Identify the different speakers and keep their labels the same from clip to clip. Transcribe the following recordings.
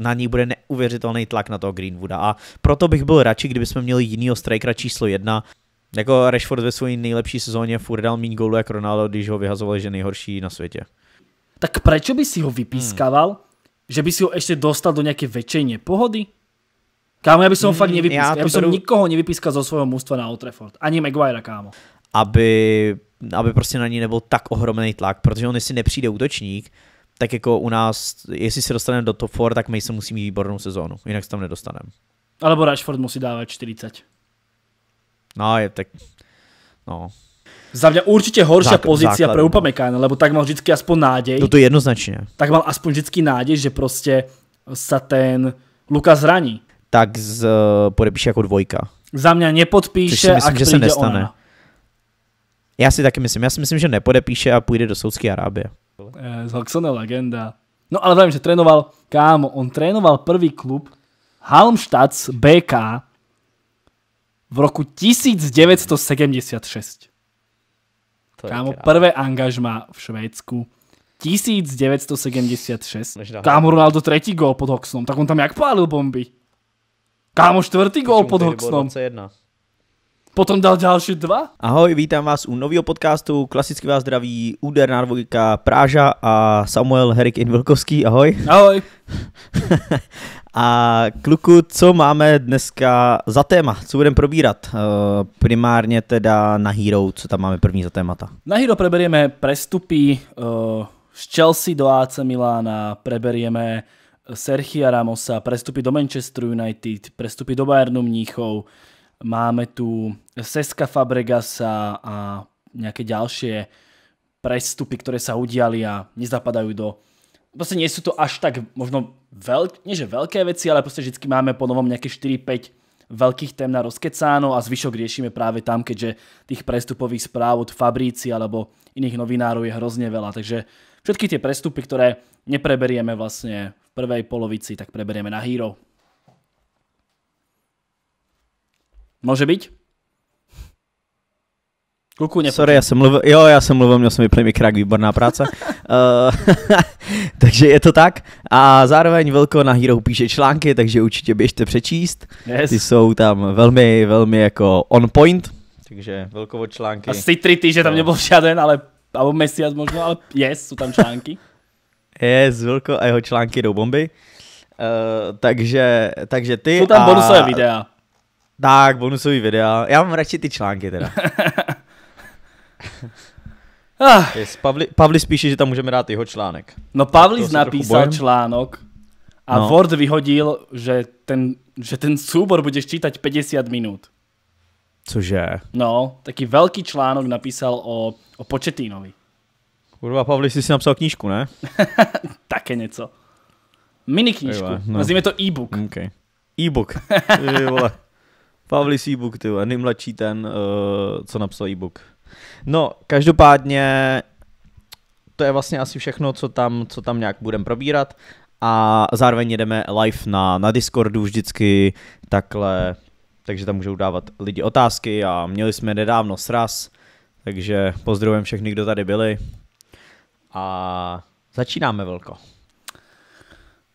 Speaker 1: na ní bude neuvěřitelný tlak na toho Greenwooda a proto bych byl radši, kdybychom měli jinýho strikera číslo jedna, jako Rashford ve své nejlepší sezóně furt dal méně gólu jak Ronaldo, když ho vyhazovali, že nejhorší na světě. Tak proč by si ho
Speaker 2: vypískával? Hmm. Že by si ho ještě dostal do nějaké větší pohody? Kámo, já bych ho hmm, fakt nevypískal. Já, já bych beru... nikoho nevypískal zo svého mužstva na Old Trafford. Ani Maguire, kámo.
Speaker 1: Aby, aby prostě na ní nebyl tak ohromený tlak, protože on jestli nepřijde útočník, tak jako u nás, jestli se dostaneme do top 4, tak Mason musí mít výbornou sezónu, jinak se tam nedostaneme.
Speaker 2: Alebo Rashford musí dávat 40.
Speaker 1: No, je tak, no. Za mě určitě horší Zák pozícia základný,
Speaker 2: pre lebo tak mal vždycky aspoň nádej. No to je jednoznačně. Tak mal aspoň vždycky nádej, že prostě sa ten Lukas zraní.
Speaker 1: Tak z, eh, podepíše jako dvojka.
Speaker 2: Za mě nepodpíše, Což přijde myslím, že se nestane. Ona.
Speaker 1: Já si taky myslím. Já si myslím, že nepodepíše a půjde do Saudské Arábie
Speaker 2: škole? Eh, z Hoxona legenda. No ale viem, že trénoval, kámo, on trénoval prvý klub Halmstads BK v roku 1976. To kámo, kámo, prvé angažma v Švédsku. 1976. Kámo, Ronaldo tretí gól pod Hoxnom, tak on tam jak pálil bomby. Kámo, čtvrtý gól pod Hoxnom potom dal další dva.
Speaker 1: Ahoj, vítám vás u nového podcastu, klasicky vás zdraví úderná dvojka Práža a Samuel Herik Invilkovský, ahoj. Ahoj. a kluku, co máme dneska za téma, co budeme probírat? Eh, primárně teda na Hero, co tam máme první za témata?
Speaker 2: Na Hero preberieme prestupy eh, z Chelsea do AC Milána, preberieme eh, Sergio Ramosa, prestupy do Manchester United, prestupy do Bayernu Mníchov, Máme tu Seska Fabregasa a nejaké ďalšie prestupy, ktoré sa udiali a nezapadajú do... Proste nie sú to až tak možno veľk... nie že veľké veci, ale proste vždycky máme po novom nejaké 4-5 veľkých tém na rozkecáno a zvyšok riešime práve tam, keďže tých prestupových správ od Fabríci alebo iných novinárov je hrozne veľa. Takže všetky tie prestupy, ktoré nepreberieme vlastne v prvej polovici, tak preberieme na Hero. Môže byť?
Speaker 1: Kluku, Sorry, já jsem mluvil, jo, já jsem mluvil, měl jsem vyplný mikrák, výborná práce. uh, takže je to tak. A zároveň Vilko na Hero píše články, takže určitě běžte přečíst. Yes. Ty jsou tam velmi, velmi jako on point. Takže Vilkovo články. Asi tři že tam no. nebyl
Speaker 2: žádný, ale alebo mesiac možno, ale yes, jsou tam články.
Speaker 1: yes, Vilko a jeho články jdou bomby. Uh, takže, takže ty Jsou tam a... bonusové videa. Tak, bonusový videa. Já mám radši ty články teda. ah. Yes, Pavli, Pavli spíše, že tam můžeme dát jeho článek. No Pavlis napísal
Speaker 2: článok a no. Word vyhodil, že ten, že ten soubor budeš čítať 50 minut. Cože? No, taký velký článok napísal o, o Početínovi.
Speaker 1: Kurva, Pavli, jsi si napsal knížku, ne? Také něco. Mini knížku. No. Nazvíme to e-book. Okay. E-book. Pavlis e-book, ty, nejmladší ten, uh, co napsal e-book. No, každopádně to je vlastně asi všechno, co tam, co tam nějak budeme probírat a zároveň jedeme live na, na Discordu vždycky takhle, takže tam můžou dávat lidi otázky a měli jsme nedávno sraz, takže pozdravujeme všechny, kdo tady byli a začínáme velko.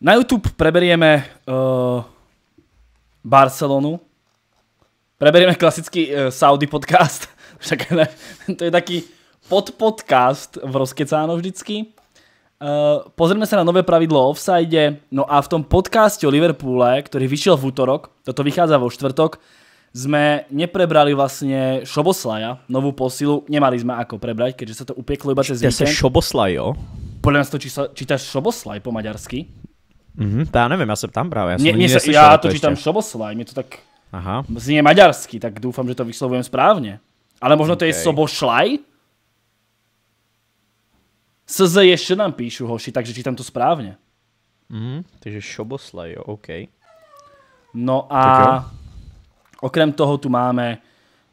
Speaker 1: Na YouTube preberieme
Speaker 2: uh, eh, Barcelonu, Preberieme klasický uh, Saudi podcast. Však ne, to je taký podpodcast v Rozkecáno vždycky. Uh, eh, pozrieme sa na nové pravidlo o offside, no a v tom podcaste o Liverpoole, ktorý vyšiel v útorok, toto vychádza vo štvrtok, sme neprebrali vlastne Šoboslaja, novú posilu. Nemali sme ako prebrať, keďže sa to upieklo iba cez víkend.
Speaker 1: Šoboslaj, jo?
Speaker 2: Podľa nás to sa, čítaš Šoboslaj po maďarsky.
Speaker 1: Mm -hmm, tá já nevím, já jsem tam právě. Já, mě, mě sa, já to, to čítam
Speaker 2: Šoboslaj, mi to tak Aha. Znie maďarsky, tak dúfam, že to vyslovujem správne. Ale možno okay. to je Sobošlaj? SZ ešte nám píšu, hoši, takže čítam to správne. Mm, takže Šoboslaj, OK. No a okrem toho tu máme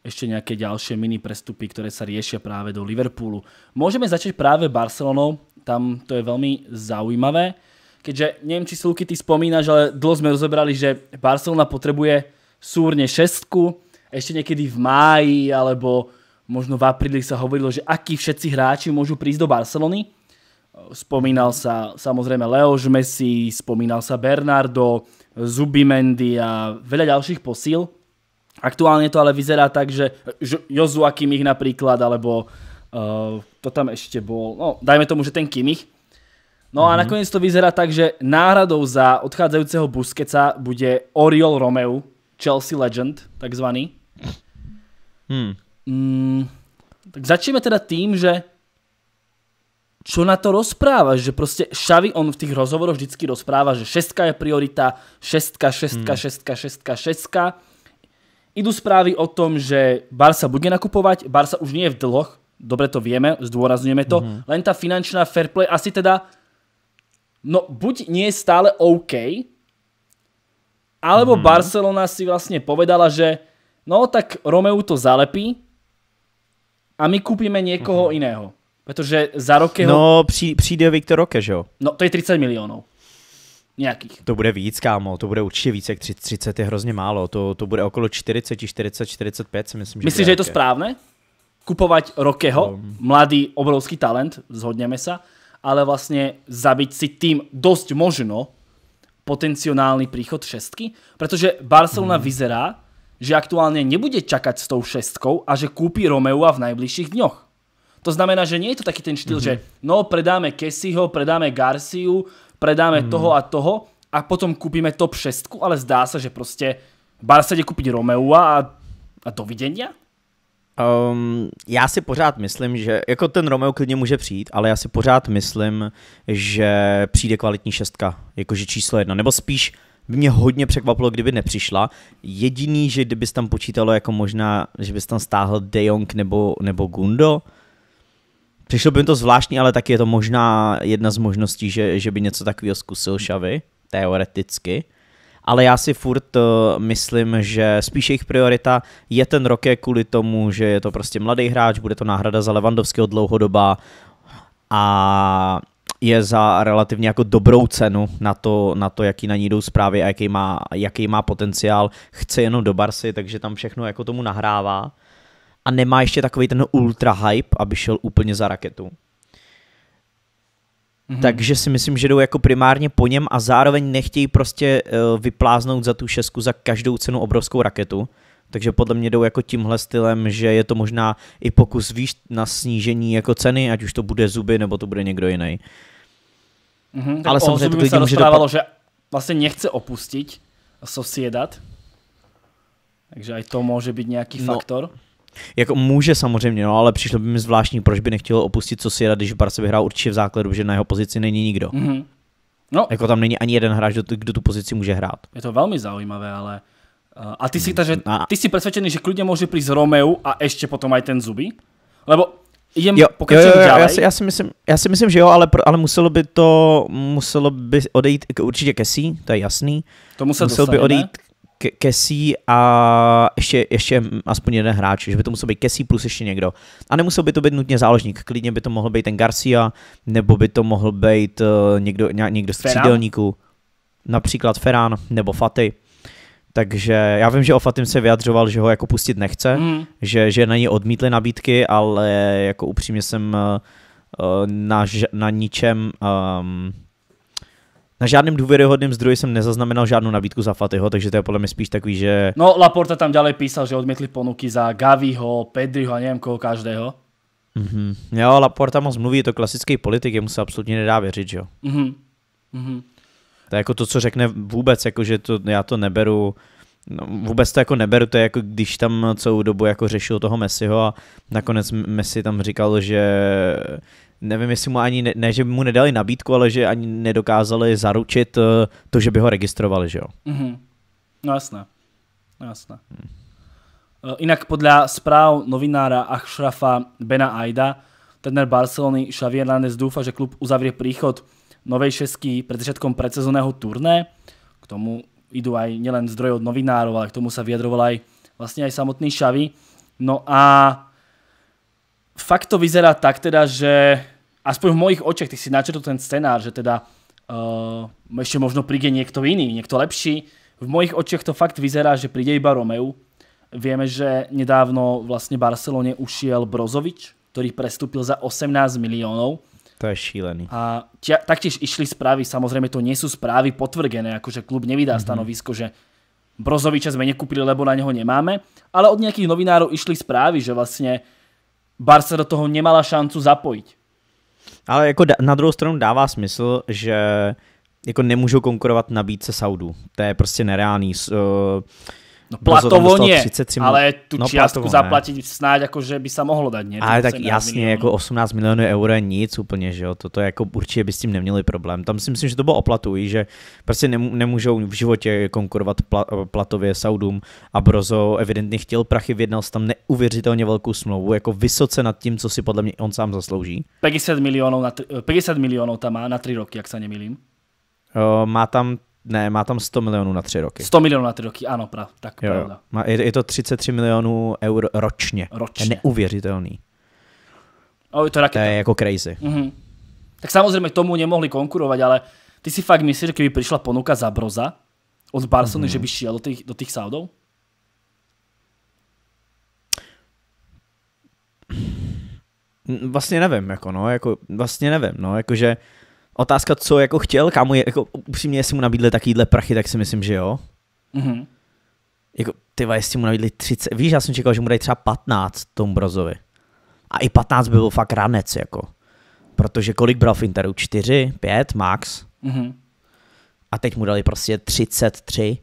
Speaker 2: ešte nejaké ďalšie mini prestupy, ktoré sa riešia práve do Liverpoolu. Môžeme začať práve Barcelonou, tam to je veľmi zaujímavé, keďže neviem, či Sluky ty spomínaš, ale dlho sme rozobrali, že Barcelona potrebuje súrne šestku, ešte niekedy v máji alebo možno v apríli sa hovorilo, že akí všetci hráči môžu prísť do Barcelony. Spomínal sa samozrejme Leoš Messi, spomínal sa Bernardo, Zubimendi a veľa ďalších posíl. Aktuálne to ale vyzerá tak, že Jozu a Kimich napríklad, alebo uh, to tam ešte bol, no dajme tomu, že ten Kimich. No a mm -hmm. nakoniec to vyzerá tak, že náhradou za odchádzajúceho Buskeca bude Oriol Romeu, Chelsea Legend, takzvaný. Hmm. Mm, tak začneme teda tým, že čo na to rozprávaš, že prostě Xavi, on v tých rozhovoroch vždycky rozpráva, že šestka je priorita, šestka, šestka, hmm. šestka, šestka, šestka. Idú správy o tom, že Barca bude nakupovať, Barca už nie je v dlhoch, dobre to vieme, zdôrazňujeme to, hmm len tá finančná fair play asi teda, no buď nie je stále OK, Alebo hmm. Barcelona si vlastne povedala, že no tak Romeu to zalepí a my kúpime niekoho hmm. iného. Protože za roky No,
Speaker 1: při, přijde Viktor Roke, že jo?
Speaker 2: No, to je 30 milionů. Nějakých.
Speaker 1: To bude víc, kámo, to bude určitě víc, jak 30, 30 je hrozně málo, to, to bude okolo 40, 40, 45 si myslím, že Myslíš, že je to správné?
Speaker 2: Kupovat Rokeho, um. No. mladý, obrovský talent, zhodněme se, ale vlastně zabít si tým dost možno potenciálny príchod šestky? Pretože Barcelona mm. vyzerá, že aktuálne nebude čakať s tou šestkou a že kúpi Romeua v najbližších dňoch. To znamená, že nie je to taký ten štýl, mm že no, predáme Kessiho, predáme Garciu, predáme mm toho a toho a potom kúpime top šestku, ale zdá sa, že proste Barca ide kúpiť Romeua a, a dovidenia.
Speaker 1: Um, já si pořád myslím, že jako ten Romeo klidně může přijít, ale já si pořád myslím, že přijde kvalitní šestka, jakože číslo jedna, nebo spíš by mě hodně překvapilo, kdyby nepřišla. Jediný, že kdybys tam počítalo jako možná, že bys tam stáhl De Jong nebo, nebo Gundo, přišlo by mi to zvláštní, ale taky je to možná jedna z možností, že, že by něco takového zkusil Xavi, teoreticky ale já si furt uh, myslím, že spíš jejich priorita je ten Roke kvůli tomu, že je to prostě mladý hráč, bude to náhrada za Levandovského dlouhodoba a je za relativně jako dobrou cenu na to, na to jaký na ní jdou zprávy a jaký má, jaký má potenciál. Chce jenom do Barsy, takže tam všechno jako tomu nahrává. A nemá ještě takový ten ultra hype, aby šel úplně za raketu. Mm-hmm. Takže si myslím, že jdou jako primárně po něm a zároveň nechtějí prostě uh, vypláznout za tu šesku za každou cenu obrovskou raketu. Takže podle mě jdou jako tímhle stylem, že je to možná i pokus výš na snížení jako ceny, ať už to bude zuby nebo to bude někdo jiný.
Speaker 2: Mm-hmm, tak Ale samozřejmě to se rozprávalo, dopad... že vlastně nechce opustit Sociedad. Takže aj to může být nějaký no, faktor.
Speaker 1: Jako může samozřejmě, no, ale přišlo by mi zvláštní, proč by nechtěl opustit jeda, když Barca hrál určitě v základu, že na jeho pozici není nikdo. Mm-hmm. No. Jako tam není ani jeden hráč, kdo tu pozici může hrát.
Speaker 2: Je to velmi zajímavé, ale... Eh, a ty
Speaker 1: si, mm, takže, ty si presvedčený, že klidně může
Speaker 2: přijít z Romeu a ještě potom aj ten Zuby? Lebo Jdem jo, jo, jo, jo, já, si, já, si myslím,
Speaker 1: já si myslím, že jo, ale, ale muselo by to, muselo by odejít k, určitě Kesí, to je jasný. To musel, musel dostaneme. by odejít Kesí a ještě, ještě aspoň jeden hráč, že by to musel být Kesí plus ještě někdo. A nemusel by to být nutně záložník, klidně by to mohl být ten Garcia, nebo by to mohl být eh, někdo, někdo z křídelníků, například Ferán nebo Faty. Takže já vím, že o Fatim se vyjadřoval, že ho jako pustit nechce, mm. že, že na ní odmítli nabídky, ale jako upřímně jsem eh, eh, na, na ničem um, na žádném důvěryhodném zdroji jsem nezaznamenal žádnou nabídku za Fatyho, takže to je podle mě spíš takový, že...
Speaker 2: No, Laporta tam dále písal, že odmítli ponuky za Gaviho, Pedriho a nevím koho každého.
Speaker 1: Mm-hmm. Jo, Laporta moc mluví, je to klasický politik, jemu se absolutně nedá věřit, že jo.
Speaker 2: Mm-hmm. Mm-hmm.
Speaker 1: To je jako to, co řekne vůbec, jako že to, já to neberu, no, vůbec to jako neberu, to je jako když tam celou dobu jako řešil toho Messiho a nakonec Messi tam říkal, že nevím, jestli mu ani, ne, ne že mu nedali nabídku, ale že ani nedokázali zaručit eh, to, že by ho registrovali, že jo?
Speaker 2: Mm-hmm. No jasné, no jasné. Mm. Inak podľa správ novinára Achšrafa Bena Aida trenér Barcelony Xavi Hernández dúfa, že klub uzavrie príchod novej šesky pred začiatkom predsezónneho turné. K tomu idú aj nielen zdroje od novinárov, ale k tomu sa vyjadroval aj vlastne aj samotný Xavi. No a fakt to vyzerá tak teda, že aspoň v mojich očech, ty si načetl ten scénář, že teda uh, ešte možno príde niekto iný, niekto lepší. V mojich očech to fakt vyzerá, že príde iba Romeu. Vieme, že nedávno vlastne Barcelone ušiel Brozovič, ktorý prestúpil za 18 miliónov.
Speaker 1: To je šílený.
Speaker 2: A tia, taktiež išli správy, samozrejme to nie sú správy potvrdené, akože klub nevydá mm-hmm. stanovisko, že Brozoviča sme nekúpili, lebo na neho nemáme, ale od nejakých novinárov išli správy, že vlastne Barca do toho nemala šancu zapojiť.
Speaker 1: Ale jako na druhou stranu dává smysl, že jako nemůžou konkurovat nabídce Saudu. To je prostě nereálný. Eh, No platovo nie, 33 ale tu no, čiastku platovo, zaplatiť
Speaker 2: ne. snáď akože by sa mohlo dať, nie? Ale tak jasně, ako
Speaker 1: jako 18 milionů eur je nic úplně, že jo, toto jako určitě by s tím neměli problém. Tam si myslím, že to bolo oplatují, že prostě nemôžu v životě konkurovat pla, platově Saudům a Brozo evidentně chtěl prachy, vyjednal tam neuvěřitelně velkou smlouvu, jako vysoce nad tím, co si podle mě on sám zaslouží.
Speaker 2: 50 milionů, na 50 eh, milionů tam má na 3 roky, jak se nemýlim. Uh,
Speaker 1: eh, má tam ne, má tam 100 milionů na tři roky.
Speaker 2: 100 milionů na tři roky, ano, prav, tak jo, pravda.
Speaker 1: Má, je, je to 33 milionů eur ročně. ročně. Je neuvěřitelný. O, to, je to je jako crazy.
Speaker 2: Mm-hmm. Tak samozřejmě tomu nemohli konkurovat, ale ty si fakt myslíš, že kdyby přišla ponuka za Broza od Barcelony, mm-hmm. že by šel do těch do tých Saudov?
Speaker 1: Vlastně nevím, jako no, jako, vlastně nevím, no, jakože Otázka, co jako chtěl, kámo, je, jako upřímně, jestli mu nabídli takovýhle prachy, tak si myslím, že jo. Mm-hmm. Jako, ty jestli mu nabídli 30, víš, já jsem čekal, že mu dají třeba 15 tomu Brozovi. A i 15 by byl fakt ranec, jako. Protože kolik bral v Interu? 4, 5 max. Mm-hmm. A teď mu dali prostě 33,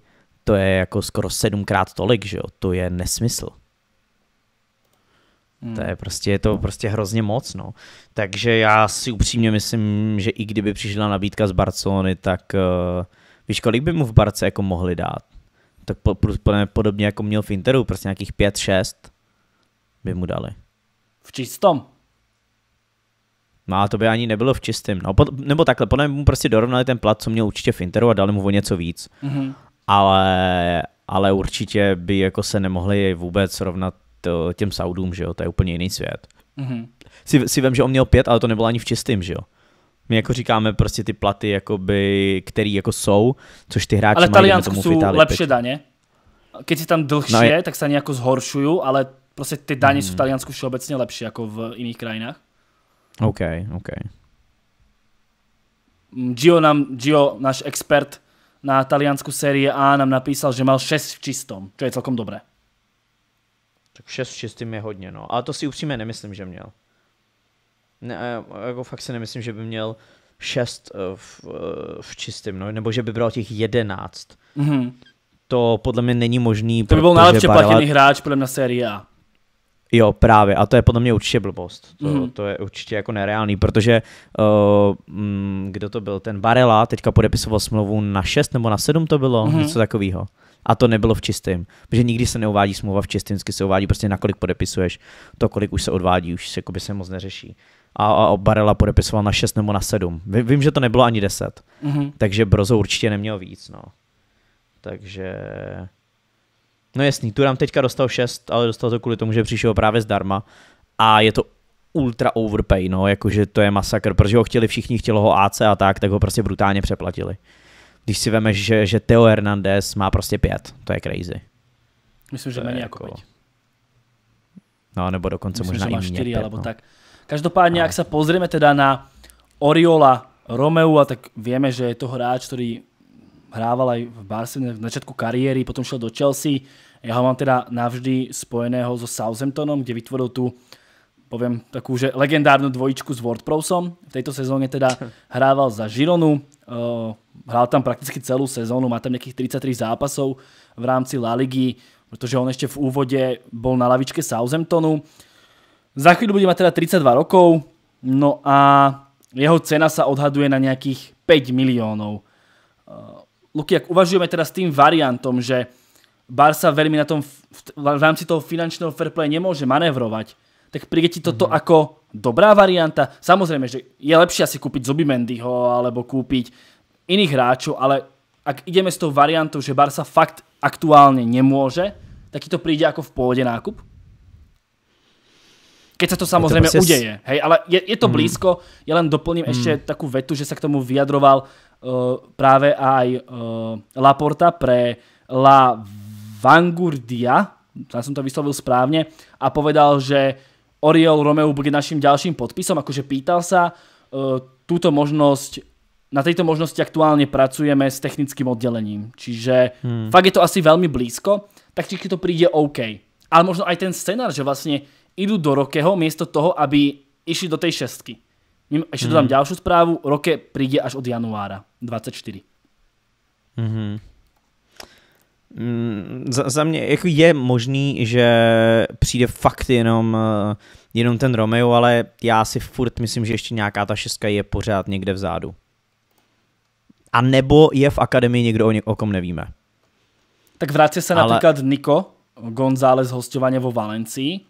Speaker 1: to je jako skoro sedmkrát tolik, že jo, to je nesmysl. Hmm. To je prostě, je to prostě hrozně moc, no. Takže já si upřímně myslím, že i kdyby přišla nabídka z Barcelony, tak uh, víš, kolik by mu v Barce jako mohli dát? Tak po, podobně jako měl v Interu, prostě nějakých 5-6 by mu dali. V čistom? No a to by ani nebylo v čistém. No, nebo takhle, podle mu prostě dorovnali ten plat, co měl určitě v Interu a dali mu o něco víc. hmm Ale, ale určitě by jako se nemohli vůbec rovnat to, těm Saudům, že jo, to je úplně jiný svět. Mm-hmm. Si, si vím, že on měl pět, ale to nebylo ani v čistým, že jo. My jako říkáme prostě ty platy, jakoby, který jako jsou, což ty hráči ale mají. Ale Taliansku jsou lepší
Speaker 2: daně. Keď si tam dlhšie, no je... tak se nějak zhoršují, ale prostě ty daně mm. jsou v hmm. Taliansku všeobecně lepší jako v jiných krajinách.
Speaker 1: OK, OK.
Speaker 2: Gio, nám, Gio náš expert na taliansku série A, nám napísal, že mal 6 v čistom, čo je celkom dobré.
Speaker 1: Tak 6 čistým je hodně, no. Ale to si upřímně nemyslím, že měl. Ne, jako fakt si nemyslím, že by měl 6 eh, v, eh, v čistém, no, nebo že by bral těch 11. Mm-hmm. To podle mě není možný. To by byl nejlepší Barela... platěný
Speaker 2: hráč podle mě na série
Speaker 1: A. Jo, právě. A to je podle mě určitě blbost. To, mm. to je určitě jako nereálný, protože uh, eh, m, mm, kdo to byl? Ten Barela teďka podepisoval smlouvu na 6 nebo na 7 to bylo? Mm. Něco takového. A to nebylo v čistém, protože nikdy se neuvádí smlouva v čistém, vždycky se uvádí prostě nakolik podepisuješ, to kolik už se odvádí, už se, se moc neřeší. A, a Barela podepisoval na 6 nebo na 7. Vím, vím že to nebylo ani 10, mm-hmm. takže Brozo určitě neměl víc. No. Takže... No jasný, Turam teďka dostal 6, ale dostal to kvůli tomu, že přišel právě zdarma. A je to ultra overpay, no, jakože to je masakr, protože ho chtěli všichni, chtělo ho AC a tak, tak ho prostě brutálně přeplatili když si vemeš, že, že Teo Hernandez má prostě pět, to je crazy.
Speaker 2: Myslím, že méně jako-, jako... pět.
Speaker 1: No, nebo dokonce Myslím, možná že má čtyři, míně, alebo no.
Speaker 2: tak. Každopádně, no. se sa pozrieme teda na Oriola Romeu, a tak víme, že je to hráč, který hrával aj v Barcelone v začátku kariéry, potom šel do Chelsea. Já ho mám teda navždy spojeného so Southamptonom, kde vytvoril tu poviem takú, že legendárnu dvojičku s WordProsom. V tejto sezóne teda hrával za Žironu, Eh, Hral tam prakticky celú sezónu, má tam nejakých 33 zápasov v rámci La Ligy, protože on ešte v úvode bol na lavičke Southamptonu. Za chvíľu bude mať teda 32 rokov, no a jeho cena sa odhaduje na nejakých 5 miliónov. Eh, Luky, jak uvažujeme teda s tým variantom, že Barsa veľmi na tom v, v rámci toho finančného fair play nemôže manévrovať, tak príde ti toto mm -hmm. ako dobrá varianta. Samozrejme, že je lepšie asi kúpiť Zuby Mendyho alebo kúpiť iných hráčov, ale ak ideme s tou variantou, že Barca fakt aktuálne nemôže, tak ti to príde ako v pôvode nákup? Keď sa to samozrejme je to prostě udeje. Hej, ale je, je to mhm. blízko. Ja len doplním mm. ešte takú vetu, že sa k tomu vyjadroval uh, eh, práve aj uh, Laporta pre La Vanguardia, tam som to vyslovil správne, a povedal, že Oriol Romeu bude našim ďalším podpisom, akože pýtal sa, e, túto možnosť, na tejto možnosti aktuálne pracujeme s technickým oddelením, čiže hmm. fakt je to asi veľmi blízko, tak či to príde OK. Ale možno aj ten scenár, že vlastne idú do Rokeho miesto toho, aby išli do tej šestky. Ešte dodám hmm. ďalšiu správu, Roke príde až od januára 24.
Speaker 1: Mm-hmm. Mm, za, za mě jako je možný, že přijde fakt jenom, eh, jenom ten Romeo, ale já si furt myslím, že ještě nějaká ta šestka je pořád někde vzadu. A nebo je v akademii někdo o, ně, o kom nevíme.
Speaker 2: Tak vráťte se ale... například Niko González hostování vo Valencii.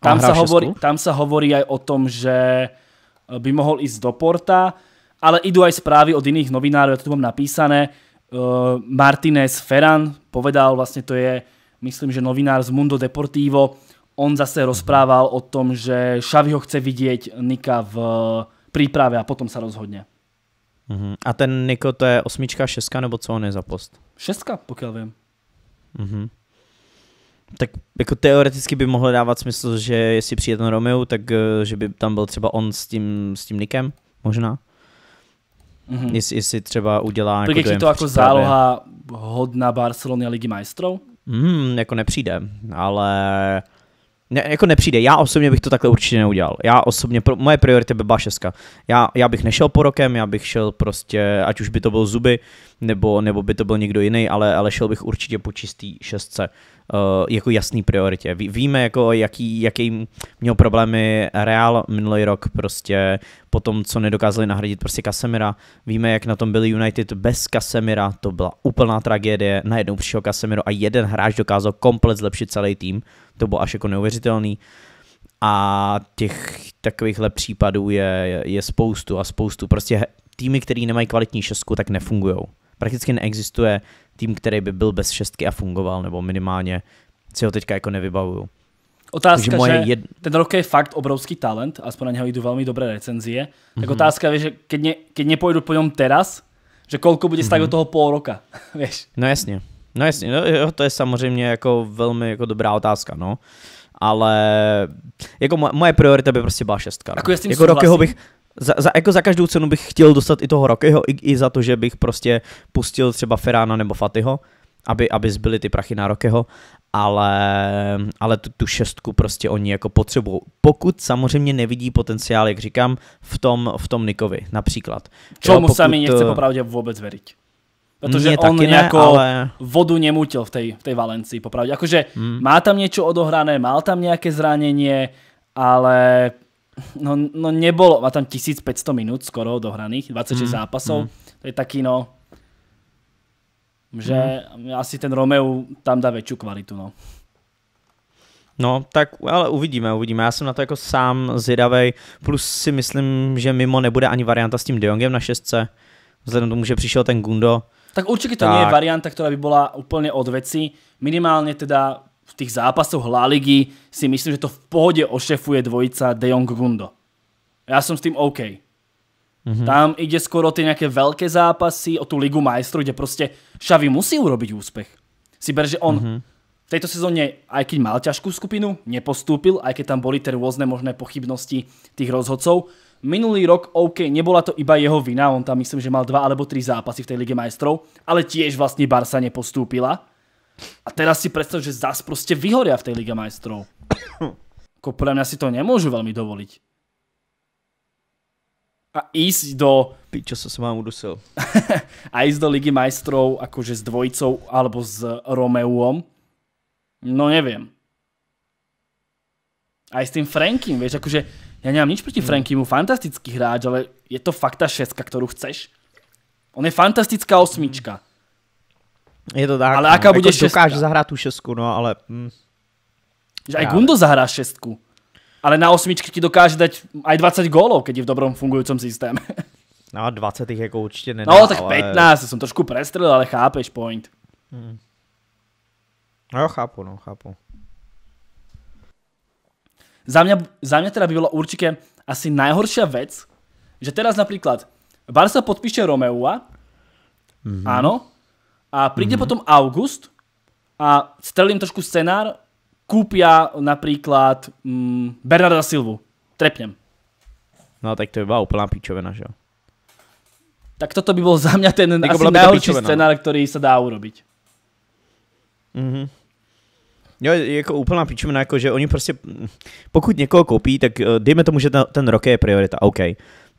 Speaker 2: Tam se hovorí, tam se hovorí aj o tom, že eh, by mohl jít do Porta, ale idú aj správy od jiných novinářů, já to tu mám napísané, uh, Martinez Ferran povedal, vlastne to je, myslím, že novinár z Mundo Deportivo, on zase rozprával o tom, že Xavi ho chce vidieť Nika v príprave a potom sa rozhodne.
Speaker 1: Uh-huh. Mhm. A ten Niko to je osmička, šestka nebo co on je za post?
Speaker 2: Šestka, pokud vím.
Speaker 1: Uh-huh. Mhm. Tak jako teoreticky by mohlo dávat smysl, že jestli přijde ten Romeo, tak eh, že by tam byl třeba on s tím, s tím Nikem, možná. Mm-hmm. Jestli, jestli třeba udělá... Tak jako je to jako záloha
Speaker 2: hodná Barcelony a Ligy majstrov?
Speaker 1: Mm, jako nepřijde, ale... Ne, jako nepřijde. Já osobně bych to takhle určitě neudělal. Já osobně, pro, moje priority by byla šestka. Já, já bych nešel po rokem, já bych šel prostě, ať už by to byl zuby, nebo, nebo by to byl někdo jiný, ale, ale šel bych určitě po čistý šestce uh, jako jasný prioritě. Ví, víme, jako jaký, jaký měl problémy Real minulý rok prostě po tom, co nedokázali nahradit prostě Kasemira. Víme, jak na tom byli United bez Kasemira, to byla úplná tragédie. Najednou přišel Kasemiro a jeden hráč dokázal komplet zlepšit celý tým. To bylo až jako neuvěřitelný. A těch takovýchhle případů je, je spoustu a spoustu. Prostě týmy, které nemají kvalitní šestku, tak nefungují prakticky neexistuje tým, který by byl bez šestky a fungoval, nebo minimálně si ho teďka jako nevybavuju. Otázka, že, moje že jed...
Speaker 2: ten rok je fakt obrovský talent, aspoň na něho jdu velmi dobré recenzie, tak mm-hmm. otázka je, že keď, ne, keď nepojdu po něm teraz, že kolko bude stát mm-hmm. do toho půl roka, víš?
Speaker 1: No jasně, no jasně, no, jo, to je samozřejmě jako velmi jako dobrá otázka, no. Ale jako moje priorita by prostě byla šestka. No. Jako, jako Rokyho bych, za, za, jako za každou cenu bych chtěl dostat i toho Rokyho, i, i za to, že bych prostě pustil třeba Ferrana nebo Fatyho, aby, aby zbyly ty prachy na Rokyho, ale, ale tu, tu šestku prostě oni jako potřebují. Pokud samozřejmě nevidí potenciál, jak říkám, v tom, v tom Nikovi například. Čomu mu sami nechce eh, popravdě
Speaker 2: vůbec veriť. Protože on taky ne, jako ale... vodu nemutil v tej, v tej Valencii, popravde. Akože hmm. má tam něco odohrané, má tam nějaké zranění, ale No, no nebolo, má tam 1500 minút skoro dohraných, 26 mm. zápasov. Mm. To je taký no, že mm. asi ten Romeu tam dá väčšiu kvalitu. No.
Speaker 1: No, tak ale uvidíme, uvidíme. Já jsem na to jako sám zvědavej, plus si myslím, že mimo nebude ani varianta s tím De Jongem na šestce, vzhledem k tomu, že přišel ten Gundo. Tak určitě to tak. nie je varianta,
Speaker 2: která by byla úplně od veci. Minimálně teda v tých zápasoch La si myslím, že to v pohode ošefuje dvojica De Jong Gundo. Ja som s tým OK. Mm-hmm. Tam ide skoro o tie nejaké veľké zápasy, o tú Ligu majstrov, kde proste Xavi musí urobiť úspech. Si ber, že on mm-hmm. v tejto sezóne, aj keď mal ťažkú skupinu, nepostúpil, aj keď tam boli tie rôzne možné pochybnosti tých rozhodcov. Minulý rok, OK, nebola to iba jeho vina, on tam myslím, že mal dva alebo tri zápasy v tej Lige majstrov, ale tiež vlastne Barsa nepostúpila. A teraz si predstav, že zase proste vyhoria v tej liga majstrov. Ako podľa mňa si to nemôžu veľmi dovoliť. A ísť do... Pičo, som sa vám udusil. a ísť do Ligy majstrov akože s dvojicou alebo s Romeuom. No neviem. Aj s tým Frankim, vieš, akože ja nemám nič proti hmm. Frankimu, fantastický hráč, ale je to fakt tá šestka, ktorú chceš. On je fantastická osmička.
Speaker 1: Je to tak. Ale no, jaká bude jako šestka? Dokáže zahrát tu šestku, no, ale... Hm. Že aj Gundo zahrá
Speaker 2: šestku. Ale na osmičky ti dokáže dať aj 20 gólov, keď je v dobrom fungujúcom systéme.
Speaker 1: No 20 jich jako určitě nedá, No tak ale... 15,
Speaker 2: jsem trošku prestrelil, ale chápeš point.
Speaker 1: Hmm. No jo, chápu, no, chápu.
Speaker 2: Za mě, za mě teda by byla určitě asi nejhorší věc, že teraz například Barca podpíše Romeua, mm -hmm. ano, a príde mm-hmm. potom august a strelím trošku scenár, kúpia napríklad mm, Bernarda Silvu. Trepnem.
Speaker 1: No tak to je byla úplná píčovina, že
Speaker 2: Tak toto by byl za mňa ten jako asi najhorší no. scenár, ktorý sa dá urobiť.
Speaker 1: Mhm. Jo, jako úplná píčovina, jako že oni prostě, mm, pokud někoho koupí, tak eh, dejme tomu, že ten, ten rok je priorita, OK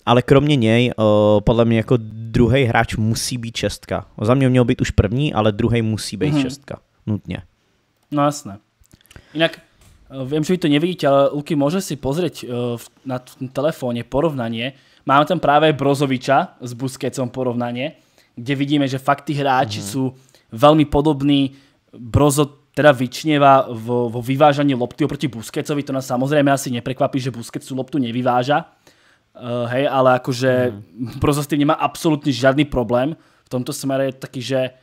Speaker 1: ale kromě něj, eh, podle mě jako druhý hráč musí být šestka. Za mě měl být už první, ale druhý musí být mm-hmm. šestka. Nutně. No jasné.
Speaker 2: Jinak eh, vím, že vy to nevidíte, ale Luky, může si pozrieť eh, na telefóne porovnanie. Máme tam právě Brozoviča s Buskecom porovnanie, kde vidíme, že fakt tí hráči mm. sú veľmi podobní. Brozo teda vyčnieva vo, vo vyvážaní lopty oproti Buskecovi. To nás samozrejme asi neprekvapí, že Busquets tú loptu nevyváža. Uh, hej, ale akože mm. Broza s tým nemá absolútne žiadny problém. V tomto smere je taký, že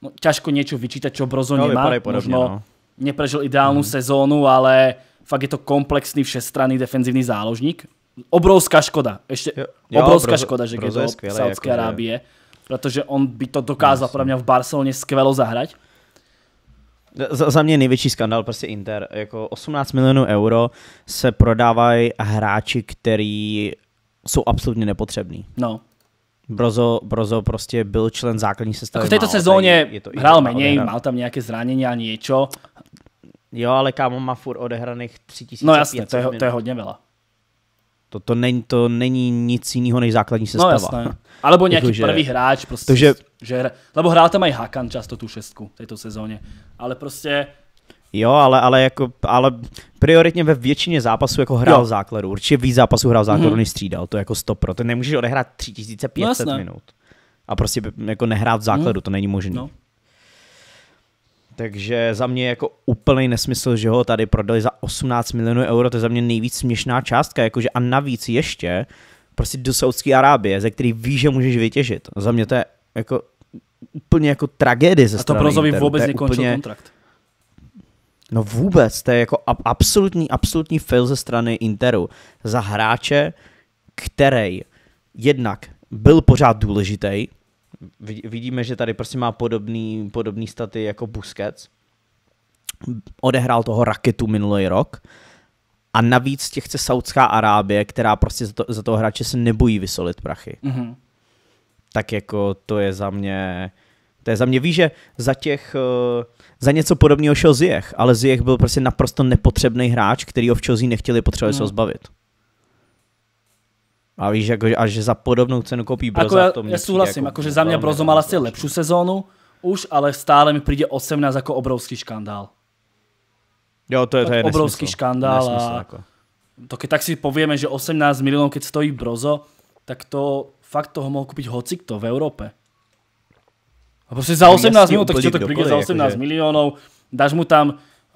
Speaker 2: no, ťažko niečo vyčítať, čo Brozo no, nemá. Podobne, Možno no. neprežil ideálnu mm. sezónu, ale fakt je to komplexný všestranný defenzívny záložník. Obrovská škoda. Ešte jo, jo, obrovská brozo, škoda, že je do Saudskej Arábie.
Speaker 1: Pretože on by to dokázal yes. podľa mňa v Barcelone skvelo zahrať za, za mě největší skandal prostě Inter. Jako 18 milionů euro se prodávají hráči, který jsou absolutně nepotřební. No. Brozo, Brozo prostě byl člen základní sestavy. v této sezóně je to hrál méně, má
Speaker 2: tam nějaké zranění a něco. Jo, ale kámo má furt odehraných
Speaker 1: 3000. No jasně, to je, to je hodně vela. To, to, není, to není nic jiného než základní no sestava. No jasné. Alebo jako nějaký jako, prvý hráč. Prostě. že...
Speaker 2: Že, lebo hrál tam aj Hakan často tu šestku v této sezóně, ale prostě
Speaker 1: Jo, ale, ale, jako, ale prioritně ve většině zápasů jako hrál jo. základu. Určitě víc zápasů hrál základu, hmm. než střídal. To je jako pro, Ty nemůžeš odehrát 3500 no, minut. A prostě jako nehrát v základu, hmm. to není možné. No. Takže za mě jako úplný nesmysl, že ho tady prodali za 18 milionů euro, to je za mě nejvíc směšná částka, jakože a navíc ještě prostě do Saudské Arábie, ze který víš, že můžeš vytěžit. Za mě to je jako úplně jako tragédie ze strany A to Brozovi vůbec to nekončil úplně... kontrakt. No vůbec, to je jako absolutní, absolutní fail ze strany Interu. Za hráče, který jednak byl pořád důležitý, vidíme, že tady prostě má podobný, podobný staty jako Busquets, odehrál toho raketu minulý rok a navíc tě chce Saudská Arábie, která prostě za, to, za toho hráče se nebojí vysolit prachy. Mm-hmm tak jako to je za mě, to je za mě, víš, že za těch, eh, za něco podobného šel Ziyech, ale Ziyech byl prostě naprosto nepotřebný hráč, který ho v Chelsea nechtěli, potřebovat hmm. se ho no. zbavit. A víš, jako, a že za podobnou cenu koupí Broza. Jako já to já souhlasím, jako, jako, že za mě Brozo mal
Speaker 2: asi lepší sezónu už, ale stále mi přijde 18 jako obrovský škandál.
Speaker 1: Jo, to je, to je jako nesmysl. škandál. Nesmysl, a jako.
Speaker 2: To keď tak si povieme, že 18 milionů, keď stojí Brozo, tak to fakt toho mohl koupit hocikto v Európe.
Speaker 1: A prostě za 18 minut, tak to přijde za 18 jakože...
Speaker 2: milionů, dáš mu tam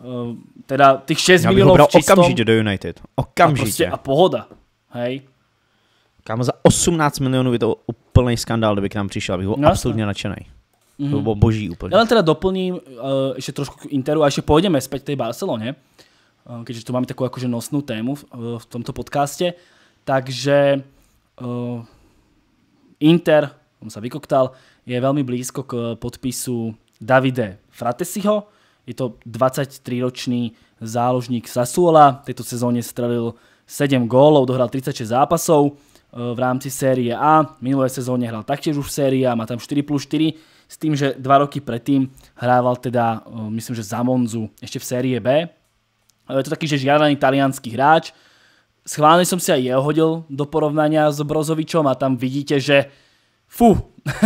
Speaker 2: uh, teda těch 6 Já milionů v čistom. okamžitě do United. Okamžitě. A, prostě, a pohoda. Hej.
Speaker 1: Kámo, za 18 milionů by to úplný skandál, kdyby k nám přišel, abych byl no, absolutně nadšený. Mm-hmm. To mhm. bylo boží úplně. Já
Speaker 2: len teda doplním uh, ještě trošku k Interu a ještě půjdeme zpět k té Barceloně, uh, keďže tu máme takovou jakože nosnou tému v, uh, v tomto podcaste. Takže uh, Inter, on sa vykoktal, je veľmi blízko k podpisu Davide Fratesiho. Je to 23-ročný záložník Sassuola. V tejto sezóne strelil 7 gólov, dohral 36 zápasov e, v rámci série A. Minulé sezóne hral taktiež už v sérii A, má tam 4 plus 4, s tým, že dva roky predtým hrával teda, e, myslím, že za Monzu ešte v série B. E, je to taký, že žiadaný talianský hráč, schválne som si aj jeho hodil do porovnania s Brozovičom a tam vidíte, že fu,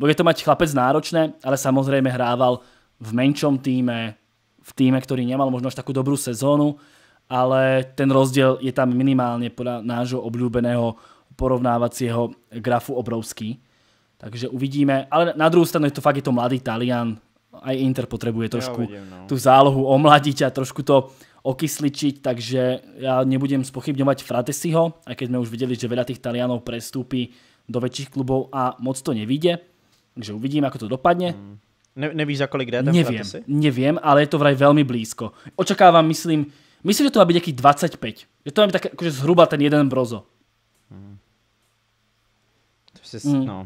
Speaker 2: bude to mať chlapec náročné, ale samozrejme hrával v menšom týme, v týme, ktorý nemal možno až takú dobrú sezónu, ale ten rozdiel je tam minimálne podľa nášho obľúbeného porovnávacieho grafu obrovský. Takže uvidíme, ale na druhou stranu je to fakt je to mladý Talian, aj Inter potrebuje trošku uvidím, no. tú zálohu omladiť a trošku to okysličiť, takže ja nebudem spochybňovať Fratesiho, aj keď sme už videli, že veľa tých Talianov prestúpi do väčších klubov a moc to nevíde. Takže uvidím, ako to dopadne. Hmm.
Speaker 1: Ne, nevíš, za kolik jde ten neviem, Fratesi?
Speaker 2: Neviem, ale je to vraj veľmi blízko. Očakávam, myslím, myslím, že to má byť nejaký 25. Že to má byť tak, akože zhruba ten jeden brozo.
Speaker 1: Hmm. To si, mm. no.